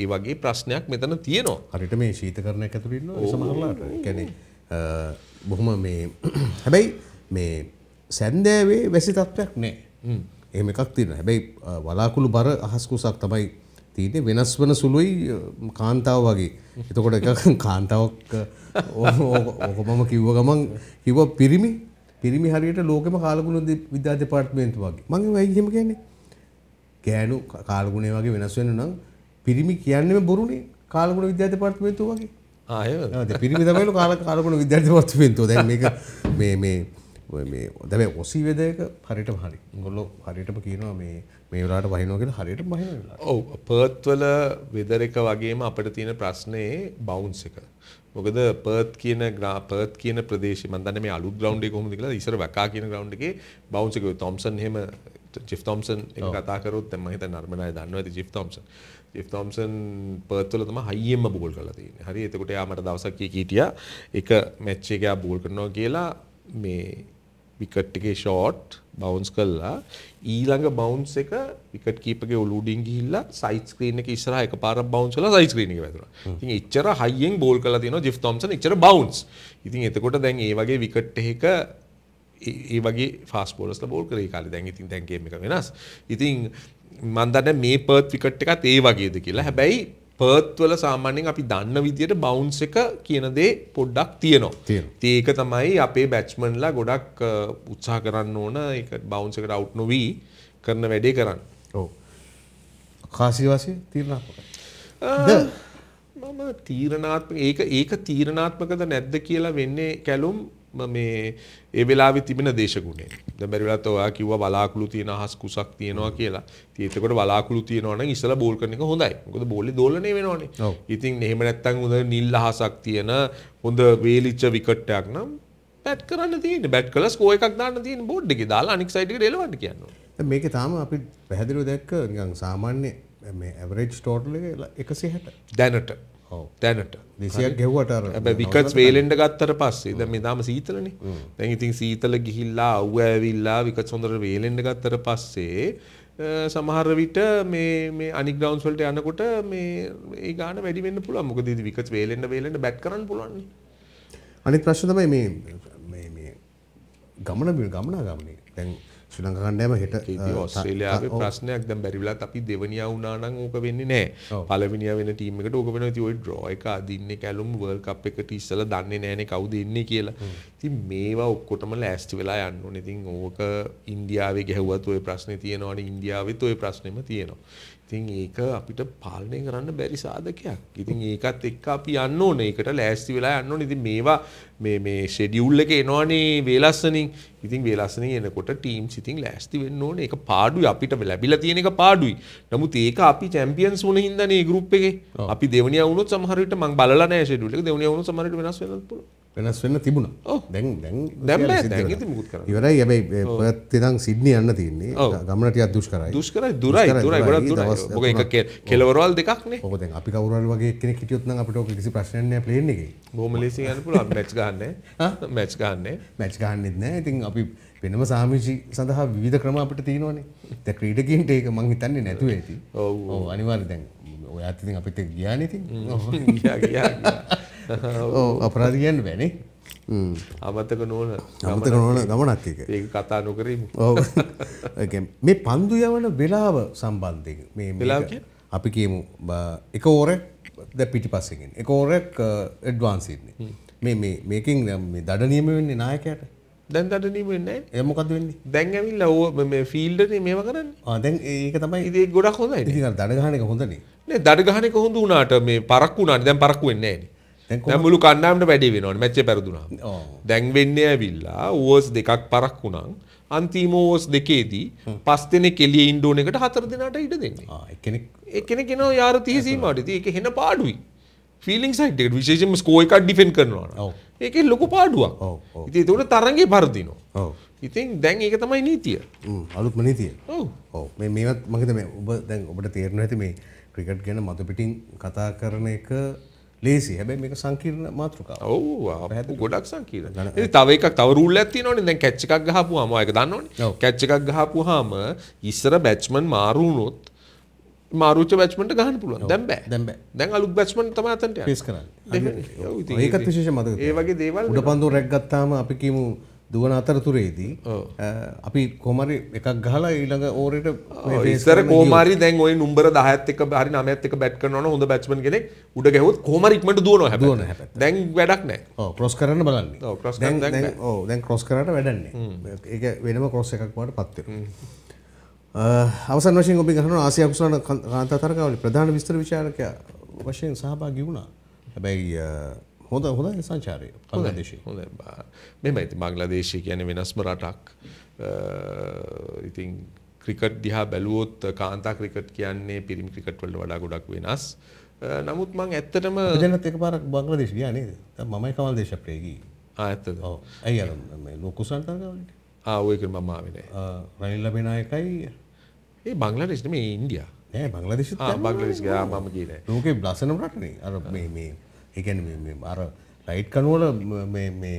ඒ වගේ ප්‍රශ්නයක් මෙතන තියෙනවා හරිට මේ ශීත කරනය ඇතුරන්න සමහරලාට කැනේ බොහොම මේ (clears throat) හැබැයි මේ සැන්දෑවේ වැසි තත්ත්වයක් නෑ එහෙම එකක් තියෙන හැබැයි වලාකුළු බර අහස්කුසක් තමයි තියෙන්නේ වෙනස් වන සුළුයි කාන්තාව වගේ එතකොට එක (laughs) කාන්තාවක් ඕකමම කිව්ව ගමන් කිව්ව පිරිමි පිරිමි හරියට ලෝකෙම කාලගුණ විද්‍යා දෙපාර්තමේන්තු වගේ මම ඇයි එහෙම කියන්නේ ගෑනු කාලගුණය වගේ වෙනස් වෙන නම් පිරිමි කියන්නේ බොරුනේ කාලගුණ විද්‍යා දෙපාර්තමේන්තුව වගේ පිරිමිතමලු කාල කාලකුණු විද්‍යාර්ථවත් පින්තු දැන් මේක මේ මේ මේ දැම ඔසී වෙදයක හරිට හරි ගොල්ලො හරිටම කියනවා මේ මේ වලාට වහිනෝගෙන හරියට මහි ඔව පර්ත්වල වෙදර එක වගේම අපට තියෙන ප්‍රශ්නයේ බවන්ස් එක මොකද පර්ත් කියන ග්‍රාපර්ත් කියන ප්‍රදේශ මන්දන මේ අලු ග්‍රවන්් එක කොමද කියලා ඉසර වකා කියන ග්‍රවන්් එක බවන්සක තොම්සන් හෙම ජිප් තොම්සන් එක කතාකරුත් එම හිත නර්මණය දන්න ඇති ජිප් තොම්සන් ජිප් තොම්සන් පර්ත්වල තම හයිියෙන්ම බූල් කල තින හරි එතකොට යාමට දවසක් කිය කීටිය එක මැච්චේකයා බූල් කරනවා කියලා මේ විකට්ටිගේ ෂෝට් බවන්ස් කල්ලා ඊළඟ බවන්ස් එක විකට කීපගේ ඔලුඩින් ගිල්ලා සයිස්ක්‍රීන එක ඉස්සර එක පාර බවන්සල සයිස්ක්‍රීනක වැතුර ඉතින් එච්චර හයිියෙන් බෝල් කල තින ජිප් තොම්සන් එච්චර බවන්ස් ඉතින් එතකොට දැන් ඒ වගේ විකට් එක ඒ වගේ ෆස් බෝලස් බෝල් කරේ කාල දැන් ඉතින් දැන්ගේම එක වෙනස් ඉතින් මන්දන්න මේ පර්ත් විකට් එකත් ඒ වගේද කියලා හැබැයි පර්ත්වල සාමාන්‍යයෙන් අපි දන්න විදියට බවුන්ස් එක කියනදේ පොඩ්ඩක් තියෙනවා ඒක තමයි අපේ බැච්මන්ලා ගොඩක් උත්සා කරන්න ඕන බවුන්ස එකට අවු් නොවී කරන වැඩේ කරන්න ඕ කාසිවාසය තිරණාපක මම තීරණාත්මක ඒක ඒක තීරණාත්මකද නැද්ද කියලා වෙන්නේ කැලුම් මේ ඒ වෙලාවේ තිබෙන දේශගුණය. දැන් බැරි වෙලාවත් ඔයා කිව්වා බලාකුළු තියෙන අහස් කුසක් තියෙනවා කියලා. ඉතින් එතකොට බලාකුළු තියෙනවා නම් ඉස්සලා බෝල් කරන එක හොඳයි. මොකද බෝලේ දෝලණය වෙනවනේ. ඉතින් එහෙම නැත්තම් හොඳ නිල් අහසක් තියෙන හොඳ වේලිච්ච විකට් එකක් නම් බැට් කරන්න තියෙන්නේ. බැට් කළා ස්කෝ එකක් දාන්න තියෙන්නේ බෝඩ් එකේ. දාලා අනික් සයිඩ් එකට එලවන්න කියනවා. දැන් මේකේ තාම අපි පැහැදිලිව දැක්ක නිකන් සාමාන්‍ය මේ ඇවරේජ් ටෝටල් එක 160. දැනට තැනට දෙසියක් ගෙව්වට ඇ විකත් වේලෙන්ට ගත්තට පස්සේ ද මේ දාම සීතලන තැන් ඉතින් සීතල ගිහිල්ලා අව්ව ඇවිල්ලා විකත් සොඳර වේලෙන්ට ගත්තට පස්සේ සමහර විට මේ අනි ග්‍රවන්ස්වලට යනකොට මේ ඒ ගාන වැඩිවෙන්න පුළ මොකද විකත් වේලෙන්ට වේලෙන්ට බැට් කරන්න පුලන් අනි ප්‍රශ්නතමයි මේ ගමන ගමනා ගමනේ තැන් ශ්‍රී ලංකා කණ්ඩායම හෙට ඔස්ට්‍රේලියාවේ ප්‍රශ්නයක් දැන් බැරි වෙලාවත් අපි දෙවනියා වුණා නම් ඕක වෙන්නේ නැහැ. පළවෙනියා වෙන ටීම් එකට ඕක වෙනවා. ඉතින් ওই ඩ්‍රෝ එක අදින්නේ කැලුම් වර්ල්ඩ් කප් එකට ඉස්සලා දන්නේ නැහනේ කවුද ඉන්නේ කියලා. ඉතින් මේවා ඔක්කොටම ලෑස්ති වෙලා යන්න ඕනේ. ඉතින් ඕක ඉන්දියාවේ ගැහුවත් ওই ප්‍රශ්නේ තියෙනවනේ. ඉන්දියාවෙත් ওই ප්‍රශ්නෙම තියෙනවා. ඉතින් ඒක අපිට පාලනය කරන්න බැරි සාධකයක්. ඉතින් ඒකත් එක්ක අපි යන්න ඕනේ. ඒකට ලෑස්ති වෙලා යන්න ඕනේ. ඉතින් මේවා මේ මේ ෂෙඩියුල් එක එනවනේ වේලස්සනින්. ඉතින් වේලස්සනින් එනකොට ටීම්ස් ඉතින් ලෑස්ති වෙන්න ඕනේ. ඒක පාඩුයි අපිට ලැබිලා තියෙන එක පාඩුයි. නමුත් ඒක අපි චැම්පියන්ස් වුණ හින්දානේ මේ ගෲප් එකේ. අපි දෙවනියා වුණොත් සමහර විට මම බලලා නැහැ ෂෙඩියුල් එක. දෙවනියා වුණොත් සමහර විට වෙනස් වෙන්නත් පුළුවන්. වෙනස් වෙන්න තිබුණා දැන් දැන් ඉවරයි හැබැයි පත්තිදං සිද්නි යන්න තින්නේ ගමනටය දුෂ්කරයි දුෂ්කරයි දුරයි දුරයි එක කෙලවරවල් දෙක්නේ ඔකද අපි කවරල් වගේ කෙන කිටියොත්න අපට කිසි ප්‍රශ්නය පලේන්නේ බොම ලෙසි ගන්නපුල මැච් ගන්න මැච් ගන්න මැච් ගන්නෙත් නෑ ඉතින් අපි වෙනම සාමිෂි සඳහා විධ ක්‍රම අපට තියෙනවනේ ත ක්‍රීඩකින්ට ඒක මං හිතන්නේ නැතුව ඇති ඔව් අනිවාර්ය දැන් ඔයාත් ඉතින් අපිට ගියානේ ඉතින් ගියා ගියා (laughs) ඔව් අපරාධ කියන්න බෑනේ හ්ම් අමතක නොවන අමතක නොවන ගමනක් එක ඒක කතා නොකරමු ඔව් මේ පන්දු යවන වෙලාව සම්බන්ධයෙන් මේ වෙලාව අපි කියමු එක ඕරක් දැන් පිටිපස්සෙන් එන්නේ එක ඕරක් ඇඩ්වාන්ස් ඉන්නේ මේ මේ මේකෙන් මේ දඩ නියම වෙන්නේ නායකයාට දැන් දඩනීම වෙන්නේ නැහැ. ඒ මොකද වෙන්නේ? දැන් ඇවිල්ලා ඕ මේ ෆීල්ඩ් එකේ මේව කරන්නේ. ආ දැන් ඒක තමයි. ඉතින් ඒක ගොඩක් හොඳයි. ඉතින් දඩ ගහන එක හොඳනේ. නේ දඩ ගහන එක හොඳ වුණාට මේ පරක්කු වුණානේ. දැන් පරක්කු වෙන්නේ නැහැනේ. දැන් මුළු කණ්ඩායමට වැඩේ වෙනවනේ මැච් එක පෙරදුනාම. ඔව්. දැන් වෙන්නේ ඇවිල්ලා ඕවර්ස් දෙකක් පරක්කු නම් අන්තිම ඕවර්ස් දෙකේදී පස් දෙනෙක් එළියේ ඉන්න ඕන එකට හතර දෙනාට ඉඩ දෙන්නේ. ආ එක්කෙනෙක් එක්කෙනෙක් එනවා යාර 30 සීමාවට. ඉතින් ඒක හෙන පාඩුයි. ෆිලික් සයිට්ක විශේෂම ස්කෝයකක් ඩිෆෙන් කරනවා ඒක ලොකු පාඩුවක් ඉති තුට තරගේ පරදිනවා ඉතින් දැන් ඒක තමයි නීතිය අලුත්ම නීතිය ඕ මේවත් මගත මේ ඔබ දැන් ඔබට තේරණ ඇති මේ ක්‍රිකට් ගැන මත පිටින් කතා කරන එක ලේසි හැබැ මේක සංකීර්ණ මාතෘකා ඔවවා ගොඩක් සංකීරණ තව එකක් තවරුල් ඇති නොන දැ කැච්ච එකක් ගහපු හමයක දන්නවන කැච්ච එකක් ගහපු හාම ඉස්සර බැච්මන් මාරුණොත් මාරුච බැච්මට ගහන්න පුළුවන් දැම් බෑ දැම් දැන් අලු බැච්මන් තම අතට පිස් කරන්න ඒකත් විශේෂ මත ඒ වගේ දේවල් උඩ පන්දු රැක්ගත්තාම අපි කියමු දුවන අතරතුරේදී අපි කොමරි එකක් ගහලා ඊළඟ ඕරට ඉස්සර කෝමරි දැන් ඔය නුම්බර 10ත් එක හරි 9ත් එක බැට් කරනවා නම් හොඳ බැට්ස්මන් කෙනෙක් උඩ ගැහුවොත් කොමරි ඉක්මනට දුවනවා හැබැයි දැන් වැඩක් නැහැ. ඔව් ක්‍රොස් කරන්න බලන්නේ. ඔව් ක්‍රොස් කරන්න දැන් ඔව් දැන් ක්‍රොස් කරාට වැඩක් නැහැ. ඒක වෙනම ක්‍රොස් එකක් වඩටපත් වෙනවා. අවසන් වශයෙන් ඔබ කරන ආසිය කුසලන කාන්තා තරගාවල ප්‍රධාන විස්තර විචාරක වශයෙන් සහභාගී වුණා. හැබැයි හොඳ හොඳ සංචාරය බංග්ලාදේශයේ. හොඳයි. මෙහෙමයි බංග්ලාදේශය කියන්නේ වෙනස්ම රටක්. ඉතින් ක්‍රිකට් දිහා බැලුවොත් කාන්තා ක්‍රිකට් කියන්නේ පිරිමි ක්‍රිකට් වලට වඩා ගොඩක් වෙනස්. නමුත් මං ඇත්තටම දැනත් එකපාරක් බංග්ලාදේශ ගියා නේද? මමයි කමල් දේශප්‍රිය ගියේ. ආ ඇත්තද? ඔව්. ඇයි අර ලොකු සංතරගාවලට? ආවයකර මම ආවිනේ රනිල් ලබෙනායකයි ඒ බංගලාදේශ මේ ඉන්දියා නෑ බංගලාදේශ බංගලාදේශ ගා මම කියන්නේ ලෝකේ ලස්සනම රටනේ අර මේ මේ ඒ කියන්නේ මේ අර ලයිට් කණු වල මේ මේ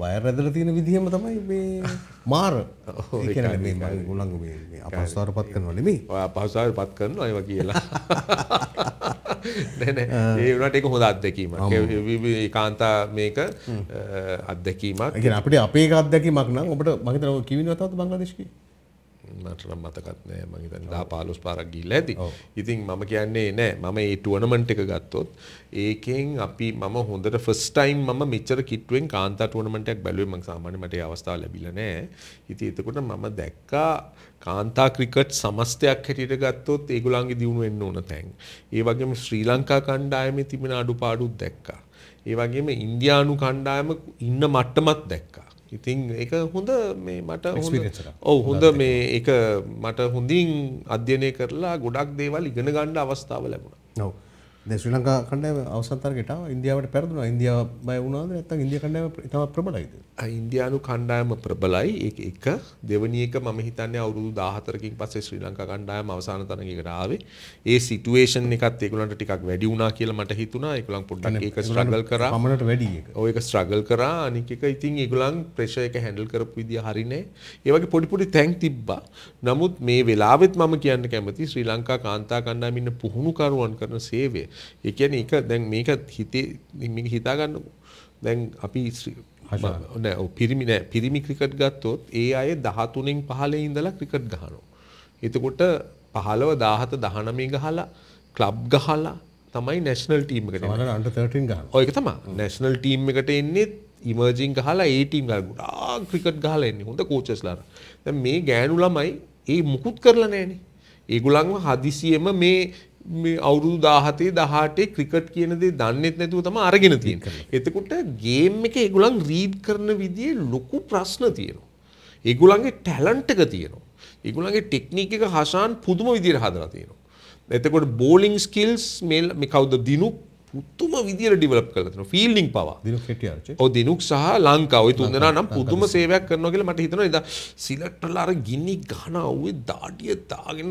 වයර් ඇදලා තියෙන විදිහම තමයි මේ මාර ඒ කියන්නේ මේ මම උලංගු මේ අපහසුතාවයටපත් කරනවා නෙමෙයි ඔය අපහසුතාවයටපත් කරනවා ඒවා කියලා ඒට එක හොඳ අත්දැකීම කාන්තා මේක අත්දැකීමක් ගෙන අපට අපේ අත්දැකීමක් නම් ඔබට මහිතනව කිවිනවතත් බංගලදේශකි මටනම් මතකත් නෑ මහිතන් දා පාලුස් පාරක් ගිල්ල ඇති ඉතින් මම කියන්නේ නෑ මම ඒ ටුවනමන්ට් එක ගත්තොත් ඒකෙන් අපි මම හොඳට ෆස් ටයිම් මම මෙච්චර කිට්ුවෙන් කාන්තා ටුවනමටක් බැලුවම සාමාන්‍ය මට අවස්ථාව ලැබිල නෑ ඉති එතකොට මම දැක්කා කාන්තා ක්‍රිකට් සමස්තයක් හැටියට ගත්තොත් ඒගොල්ලන්ගේ දියුණු වෙන්න ඕන තැන්. ඒ වගේම ශ්‍රී ලංකා කණ්ඩායමේ තිබෙන අඩුපාඩුත් දැක්කා. ඒ වගේම ඉන්දියානු කණ්ඩායම ඉන්න මට්ටමත් දැක්කා. ඉතින් ඒක හොඳ මේ මට ඔව් හොඳ මේ ඒක මට හොඳින් අධ්‍යයනය කරලා ගොඩක් දේවල් ඉගෙන ගන්න අවස්ථාව ලැබුණා. ඔව්. ද ශ්‍රී ලංකා කණ්ඩායම අවසන් තරගටාව ඉන්දියාවට පැරදුනා ඉන්දියාව බය වුණාද නැත්නම් ඉන්දියා කණ්ඩායම තම ප්‍රබලයිද ඉන්දියානු කණ්ඩායම ප්‍රබලයි ඒක එක දෙවනි එක මම හිතන්නේ අවුරුදු 14කින් පස්සේ ශ්‍රී ලංකා කණ්ඩායම අවසාන තරගයකට ආවේ ඒ සිටුවේෂන් එකත් ඒගොල්ලන්ට ටිකක් වැඩි වුණා කියලා මට හිතුණා ඒගොල්ලන් පොඩ්ඩක් ඒක ස්ට්‍රගල් කරා පමණට වැඩි එක ඔය එක ස්ට්‍රගල් කරා අනික එක ඉතින් ඒගොල්ලන් ප්‍රෙෂර් එක හැන්ඩල් කරපු විදිය හරිනේ ඒ වගේ පොඩි පොඩි තැන් තිබ්බා නමුත් මේ වෙලාවෙත් මම කියන්න කැමති ශ්‍රී ලංකා කාන්තා කණ්ඩායමින් ඉන්න පුහුණුකරුවන් කරන සේවය ඒ කියන්නේ ඒක දැන් මේක හිතේ මේක හිතා ගන්න දැන් අපි නෑ ඔව් පිරිමි නෑ පිරිමි ක්‍රිකට් ගත්තොත් ඒ අය 13න් 15 ඉඳලා ක්‍රිකට් ගහනවා. එතකොට 15 17 19 ගහලා ක්ලබ් ගහලා තමයි නැෂනල් ටීම් එකට එන්නේ. අන්ඩර් 13 ගහනවා. ඔය ඒක තමයි. නැෂනල් ටීම් එකට එන්නේ ඉමර්ජින් ගහලා ඒ ටීම් ගාලා ගොඩා ක්‍රිකට් ගහලා එන්නේ හොඳ කෝචස්ලා. දැන් මේ ගෑනු ළමයි ඒ මුකුත් කරලා නැහනේ. ඒගොල්ලන්ව හදිසියෙම මේ මේ අවුරුදු දාහතේ දහටේ ක්‍රිකට් කියනදේ දන්නෙත් නැතුව තම අරගෙන තියෙන එතකොට ගේම් එක ඒගුලන් රීඩ් කරන විදිේ ලොකු ප්‍රශ්න තියෙනවා. ඒගුලන්ගේ ටැලන්ටක තියෙනවා. ඒගුලන්ගේ ටෙක්නික එක හසාන් පුදුම විදිර හදලා තියෙනවා. එතකොට බෝලිං ස්කිල්ස් මේල් මේ කවුද දිනුක් පුතුම විදිර ඩිවලප් කරලන ෆිල්ලිින් පවා ඔ දිනුක් සහ ලංකාව තුන්දෙන නම් පුතුම සේවයක් කරනගෙන මට හිතන එද සිලට්ටල අර ගිනි ගාන ඔවේ දාඩිය දාගෙන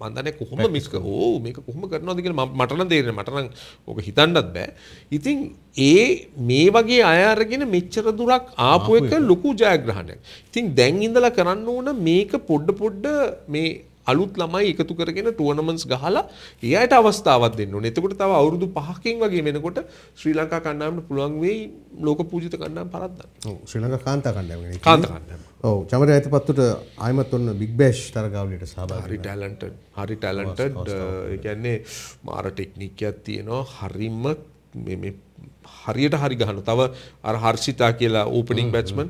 මන්දන කොහොම මිස්ක හෝ මේක කොහොම කරනවද කියලා මටනම් තේරෙන්නේ මටනම් ඕක හිතන්නත් බෑ. ඉතින් ඒ මේ වගේ අය අරගෙන මෙච්චර දුරක් ආපු එක ලොකු ජයග්‍රහණයක්. ඉතින් දැන් ඉඳලා කරන්න ඕන මේක පොඩ පොඩ මේ අලුත් ළමයි එකතු කරගෙන ටුවනමන්ස් ගහලා එයට අවස්ථාවක් දෙන්න ඕනේ. එතකොට තව අවුරුදු 5කින් වගේ වෙනකොට ශ්‍රී ලංකා කණ්ඩායමට පුළුවන් වෙයි ලෝක පූජිත කණ්ඩායම පරද්දන්න. ඔව් ශ්‍රී ලංකා කාන්තා කණ්ඩායම. කාන්තා කණ්ඩායම. ඔව් චමර ඇතපත්තුට ආයමත් ඔන්න බිග් බෑෂ් තරගාවලියට සහභාගී. හරි ටැලන්ටඩ්. හරි ටැලන්ටඩ්. ඒ කියන්නේ මාර ටෙක්නිකයක් තියෙනවා. හරිම මේ හරියට හරි ගහන තව අර හර්ෂිතා කියලා ඕපනින් බැට්ස්මන්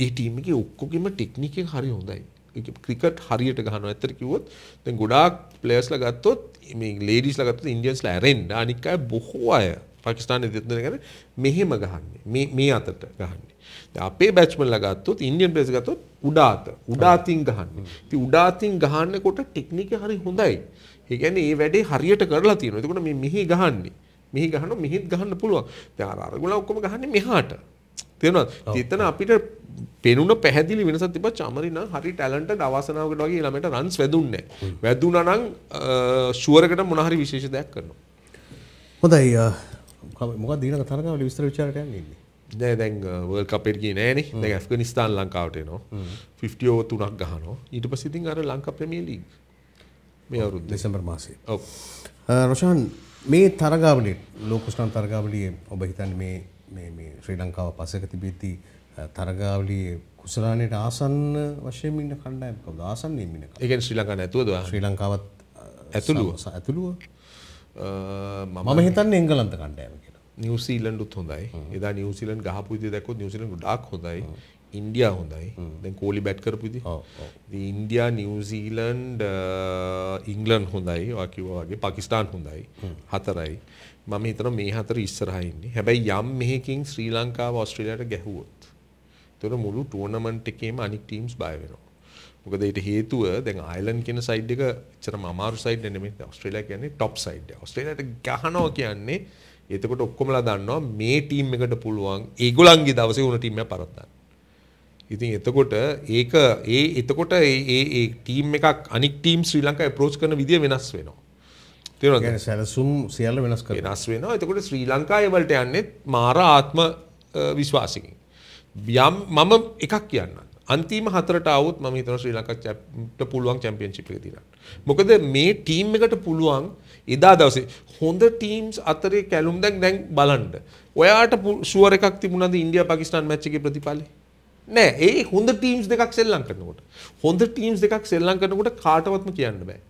ඒ ටීමගේ ඔක්කොගෙම ටෙක්නිකෙන් හරි හොඳයි ක්‍රිකට් හරියට ගහනවා ඇත්තට කිව්වොත් දැන් ගොඩාක් ප්ලේයර්ස්ලා ගත්තොත් මේ ලේඩීස්ලා ගත්තොත් ඉන්ඩියන්ස්ලා ඇරෙන්න අනික අය බොහෝ අය පාකිස්තානයේ දෙතන කරන මෙහෙම ගහන්නේ මේ මේ අතට ගහන්නේ දැන් අපේ බැට්ස්මන්ලා ගත්තොත් ඉන්ඩියන් ප්ලේයර්ස් ගත්තොත් උඩාත උඩාතින් ගහන්නේ ඉතින් උඩාතින් ගහනකොට ටෙක්නික හරි හොඳයි ඒ කියන්නේ ඒ වැඩේ හරියට කරලා තියෙනවා එතකොට මේ මෙහි ගහන්නේ මෙහි ගහනවා මෙහිත් ගහන්න පුළුවන් දැන් අර අරගුණ ඔක්කොම ගහන්නේ මෙහාට තේරෙනවද? එතන අපිට පෙනුන පැහැදිලි වෙනසක් තිබ්බා චමරි නම් හරි ටැලන්ටඩ් අවසනාවකට වගේ ළමයට රන්ස් වැදුන්නේ නැහැ. වැදුනා නම් ෂුවර් එකට මොන හරි විශේෂ දෙයක් කරනවා. හොඳයි මොකක්ද ඊළඟ තරගාවල විස්තර ਵਿਚාරට යන්නේ ඉන්නේ? දැ දැන් වල් කපේට කිය නෑන දැ ඇෆගනිස්ථාන් ලංකාවට නවා ෆිෝ තුනක් ගහනෝ ඊට පසිතින් අර ලංකා ප්‍රමිය ලීග මේ අවුරු දෙසම්බර් මාසේ ඔව රොෂාන් මේ තරගාවලි ලෝකුෂ්ටන් තරගාවලිය ඔබ හිතන් මේ මේ මේ ශ්‍රී ලංකාව පසෙක තිබෙද්දී තරගාවලියේ කුසලානයට ආසන්න වශයෙන් ඉන්න කණ්ඩායම කවුද ආසන්නයෙන් ඉන්න කණ්ඩායම ඒ කියන්නේ ශ්‍රී ලංකාව නැතුවද ශ්‍රී ලංකාවත් ඇතුළුව ඇතුළුව මම හිතන්නේ එංගලන්ත කණ්ඩායම කියලා නිව්සීලන්ඩුත් හොඳයි එදා නිව්සීලන්ඩ් ගහපු විදිහ දැක්කොත් නිව්සීලන්ඩ් ගොඩාක් හොඳයි ඉන්ඩියා හොඳයි දැන් කෝලි බැට් කරපු විදිහ ඉන්ඩියා නිව්සීලන්ඩ් ඉංග්ලන්ඩ් හොඳයි ඔයා කිව්වා වගේ පාකිස්තාන් හොඳයි හතරයි මම හිතනවා මේ හතර ඉස්සරහා ඉන්නේ. හැබැයි යම් මෙහකින් ශ්‍රී ලංකාව ඕස්ට්‍රේලියාවට ගැහුවොත්. ඒතර මුළු ටෝර්නමන්ට් එකේම අනිත් ටීම්ස් බය වෙනවා. මොකද ඊට හේතුව දැන් අයර්ලන්ඩ් කියන සයිඩ් එක එච්චරම අමාරු සයිඩ් නෙමෙයි. ඕස්ට්‍රේලියා කියන්නේ টොප් සයිඩ් එක. ඕස්ට්‍රේලියාවට ගහනවා කියන්නේ එතකොට ඔක්කොමලා දන්නවා මේ ටීම් එකට පුළුවන් ඒගොල්ලන්ගේ දවසේ උන ටීම් එක පරද්දන්න. ඉතින් එතකොට ඒක ඒ එතකොට ඒ ඒ ටීම් එකක් අනිත් ටීම් ශ්‍රී ලංකාව අප්‍රෝච් කරන විදිය වෙනස් වෙනවා. තේරෙනවද සැලසුම් සියල්ල වෙනස් කරනවා වෙනස් වෙනවා එතකොට ශ්‍රී ලංකාවේ වලට යන්නේ මාර ආත්ම විශ්වාසකින් යම් මම එකක් කියන්න අන්තිම හතරට આવොත් මම හිතනවා ශ්‍රී ලංකාවට පුළුවන් චැම්පියන්ෂිප් එක දිනන්න මොකද මේ ටීම් එකට පුළුවන් එදා දවසේ හොඳ ටීම්ස් අතරේ කැලුම් දැන් දැන් බලන්න ඔයාට ෂුවර් එකක් තිබුණාද ඉන්දියා පාකිස්තාන් මැච් එකේ ප්‍රතිඵලය නෑ ඒ හොඳ ටීම්ස් දෙකක් සෙල්ලම් කරනකොට හොඳ ටීම්ස් දෙකක් සෙල්ලම් කරනකොට කාටවත්ම කියන්න බෑ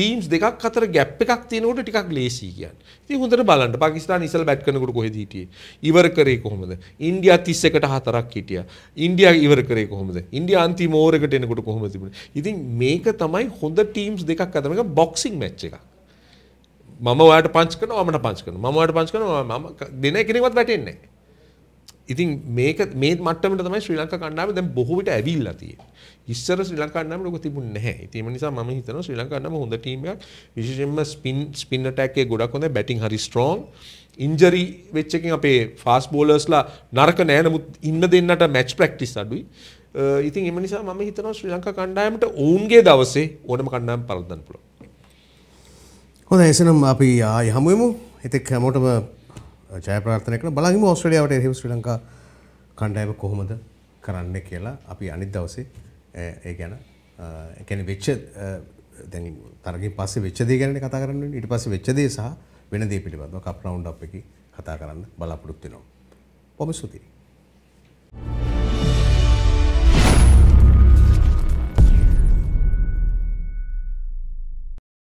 ටීම්ස් දෙකක් අතර ගැප් එකක් තියෙනකොට ටිකක් ලේසි කියන්නේ. ඉතින් හොඳට බලන්න පාකිස්තාන ඉසල බැට් කරනකොට කොහෙද හිටියේ? ඉවර කරේ කොහොමද? ඉන්දියා 31කට 4ක් හිටියා. ඉන්දියා ඉවර කරේ කොහොමද? ඉන්දියා අන්තිම ඕවර් එකට එනකොට කොහොමද තිබුණේ? ඉතින් මේක තමයි හොඳ ටීම්ස් දෙකක් අතර මේක බොක්සිං මැච් එකක්. මම ඔයාට පංච් කරනවා මමට පංච් කරනවා මම ඔයාට පංච් කරනවා මම දෙන කෙනෙක්වත් වැටෙන්නේ නැහැ. ඉතින් මේක මේ මට්ටමට තමයි ශ්‍රී ලංකා කණ්ඩායම දැන් බොහෝ විට ඇවිල්ලා තියෙන්නේ. ඉස්සර ශ්‍රී ලංකා නම් ලොක තිබුණේ නැහැ. ඉතින් ඒ නිසා මම හිතනවා ශ්‍රී ලංකා නම් හොඳ ටීම් එකක්. විශේෂයෙන්ම ස්පින් ස්පින් ඇටැක් එකේ ගොඩක් හොඳයි. බැටිං හරි ස්ට්‍රෝං. ඉන්ජරි වෙච්ච එකෙන් අපේ ෆාස්ට් බෝලර්ස්ලා නරක නැහැ. නමුත් ඉන්න දෙන්නට මැච් ප්‍රැක්ටිස් අඩුයි. ඉතින් එම නිසා මම හිතනවා ශ්‍රී ලංකා කණ්ඩායමට ඔවුන්ගේ දවසේ ඕනම කණ්ඩායම් පරද්දන්න පුළුවන්. හොඳ එසනම් අපි යහමුවමු එතෙක් හැමෝටම ජයප්‍රාර්ථනය කළ බලහිම ඔස්ට්‍රලියාවට එහිව ශ්‍රී ලංකා කණ්ඩායම කොහොමද කරන්න කියලා අපි අනිත් දවසේ ඒ ගැන එකැන වෙච්ච තරගින් පස්සේ වෙච්චදේ ගැන කතා කරන්න ඊට පස්සේ වෙච්චදේ සහ වෙනදේ පිළිබඳව කප් රවුන්ඩ් අප් එකේ කතා කරන්න බලාපොරොත්තු වෙනවා. ඔබ ස්තුතියි.